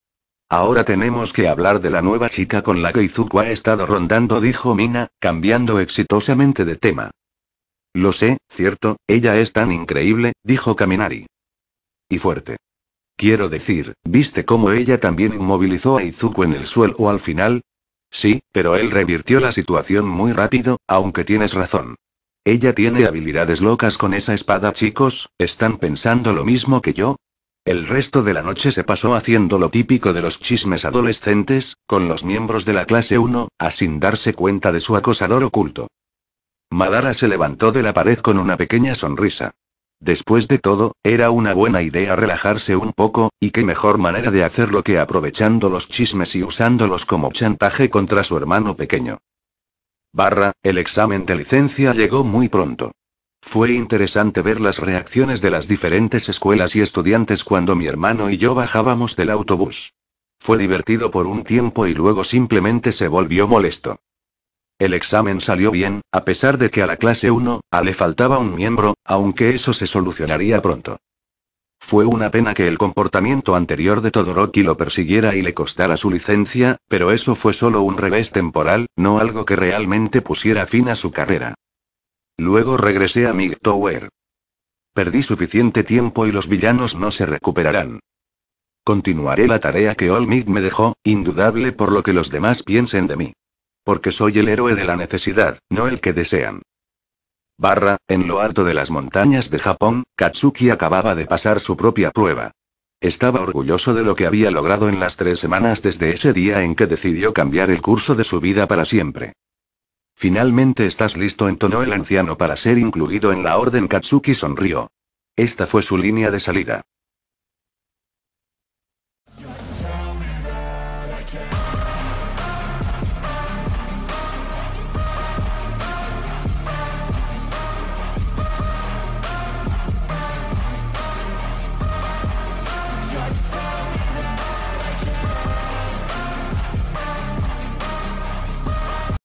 Ahora tenemos que hablar de la nueva chica con la que Izuku ha estado rondando, dijo Mina, cambiando exitosamente de tema. Lo sé, cierto, ella es tan increíble, dijo Kaminari. Y fuerte. Quiero decir, ¿viste cómo ella también inmovilizó a Izuku en el suelo al final? Sí, pero él revirtió la situación muy rápido, aunque tienes razón. Ella tiene habilidades locas con esa espada, chicos, ¿están pensando lo mismo que yo? El resto de la noche se pasó haciendo lo típico de los chismes adolescentes, con los miembros de la clase 1, a sin darse cuenta de su acosador oculto. Madara se levantó de la pared con una pequeña sonrisa. Después de todo, era una buena idea relajarse un poco, y qué mejor manera de hacerlo que aprovechando los chismes y usándolos como chantaje contra su hermano pequeño. Barra, el examen de licencia llegó muy pronto. Fue interesante ver las reacciones de las diferentes escuelas y estudiantes cuando mi hermano y yo bajábamos del autobús. Fue divertido por un tiempo y luego simplemente se volvió molesto. El examen salió bien, a pesar de que a la clase 1, A le faltaba un miembro, aunque eso se solucionaría pronto. Fue una pena que el comportamiento anterior de Todoroki lo persiguiera y le costara su licencia, pero eso fue solo un revés temporal, no algo que realmente pusiera fin a su carrera. Luego regresé a Mig Tower. Perdí suficiente tiempo y los villanos no se recuperarán. Continuaré la tarea que Olmig me dejó, indudable por lo que los demás piensen de mí. Porque soy el héroe de la necesidad, no el que desean. Barra, en lo alto de las montañas de Japón, Katsuki acababa de pasar su propia prueba. Estaba orgulloso de lo que había logrado en las tres semanas desde ese día en que decidió cambiar el curso de su vida para siempre. Finalmente estás listo, entonó el anciano para ser incluido en la orden. Katsuki sonrió. Esta fue su línea de salida.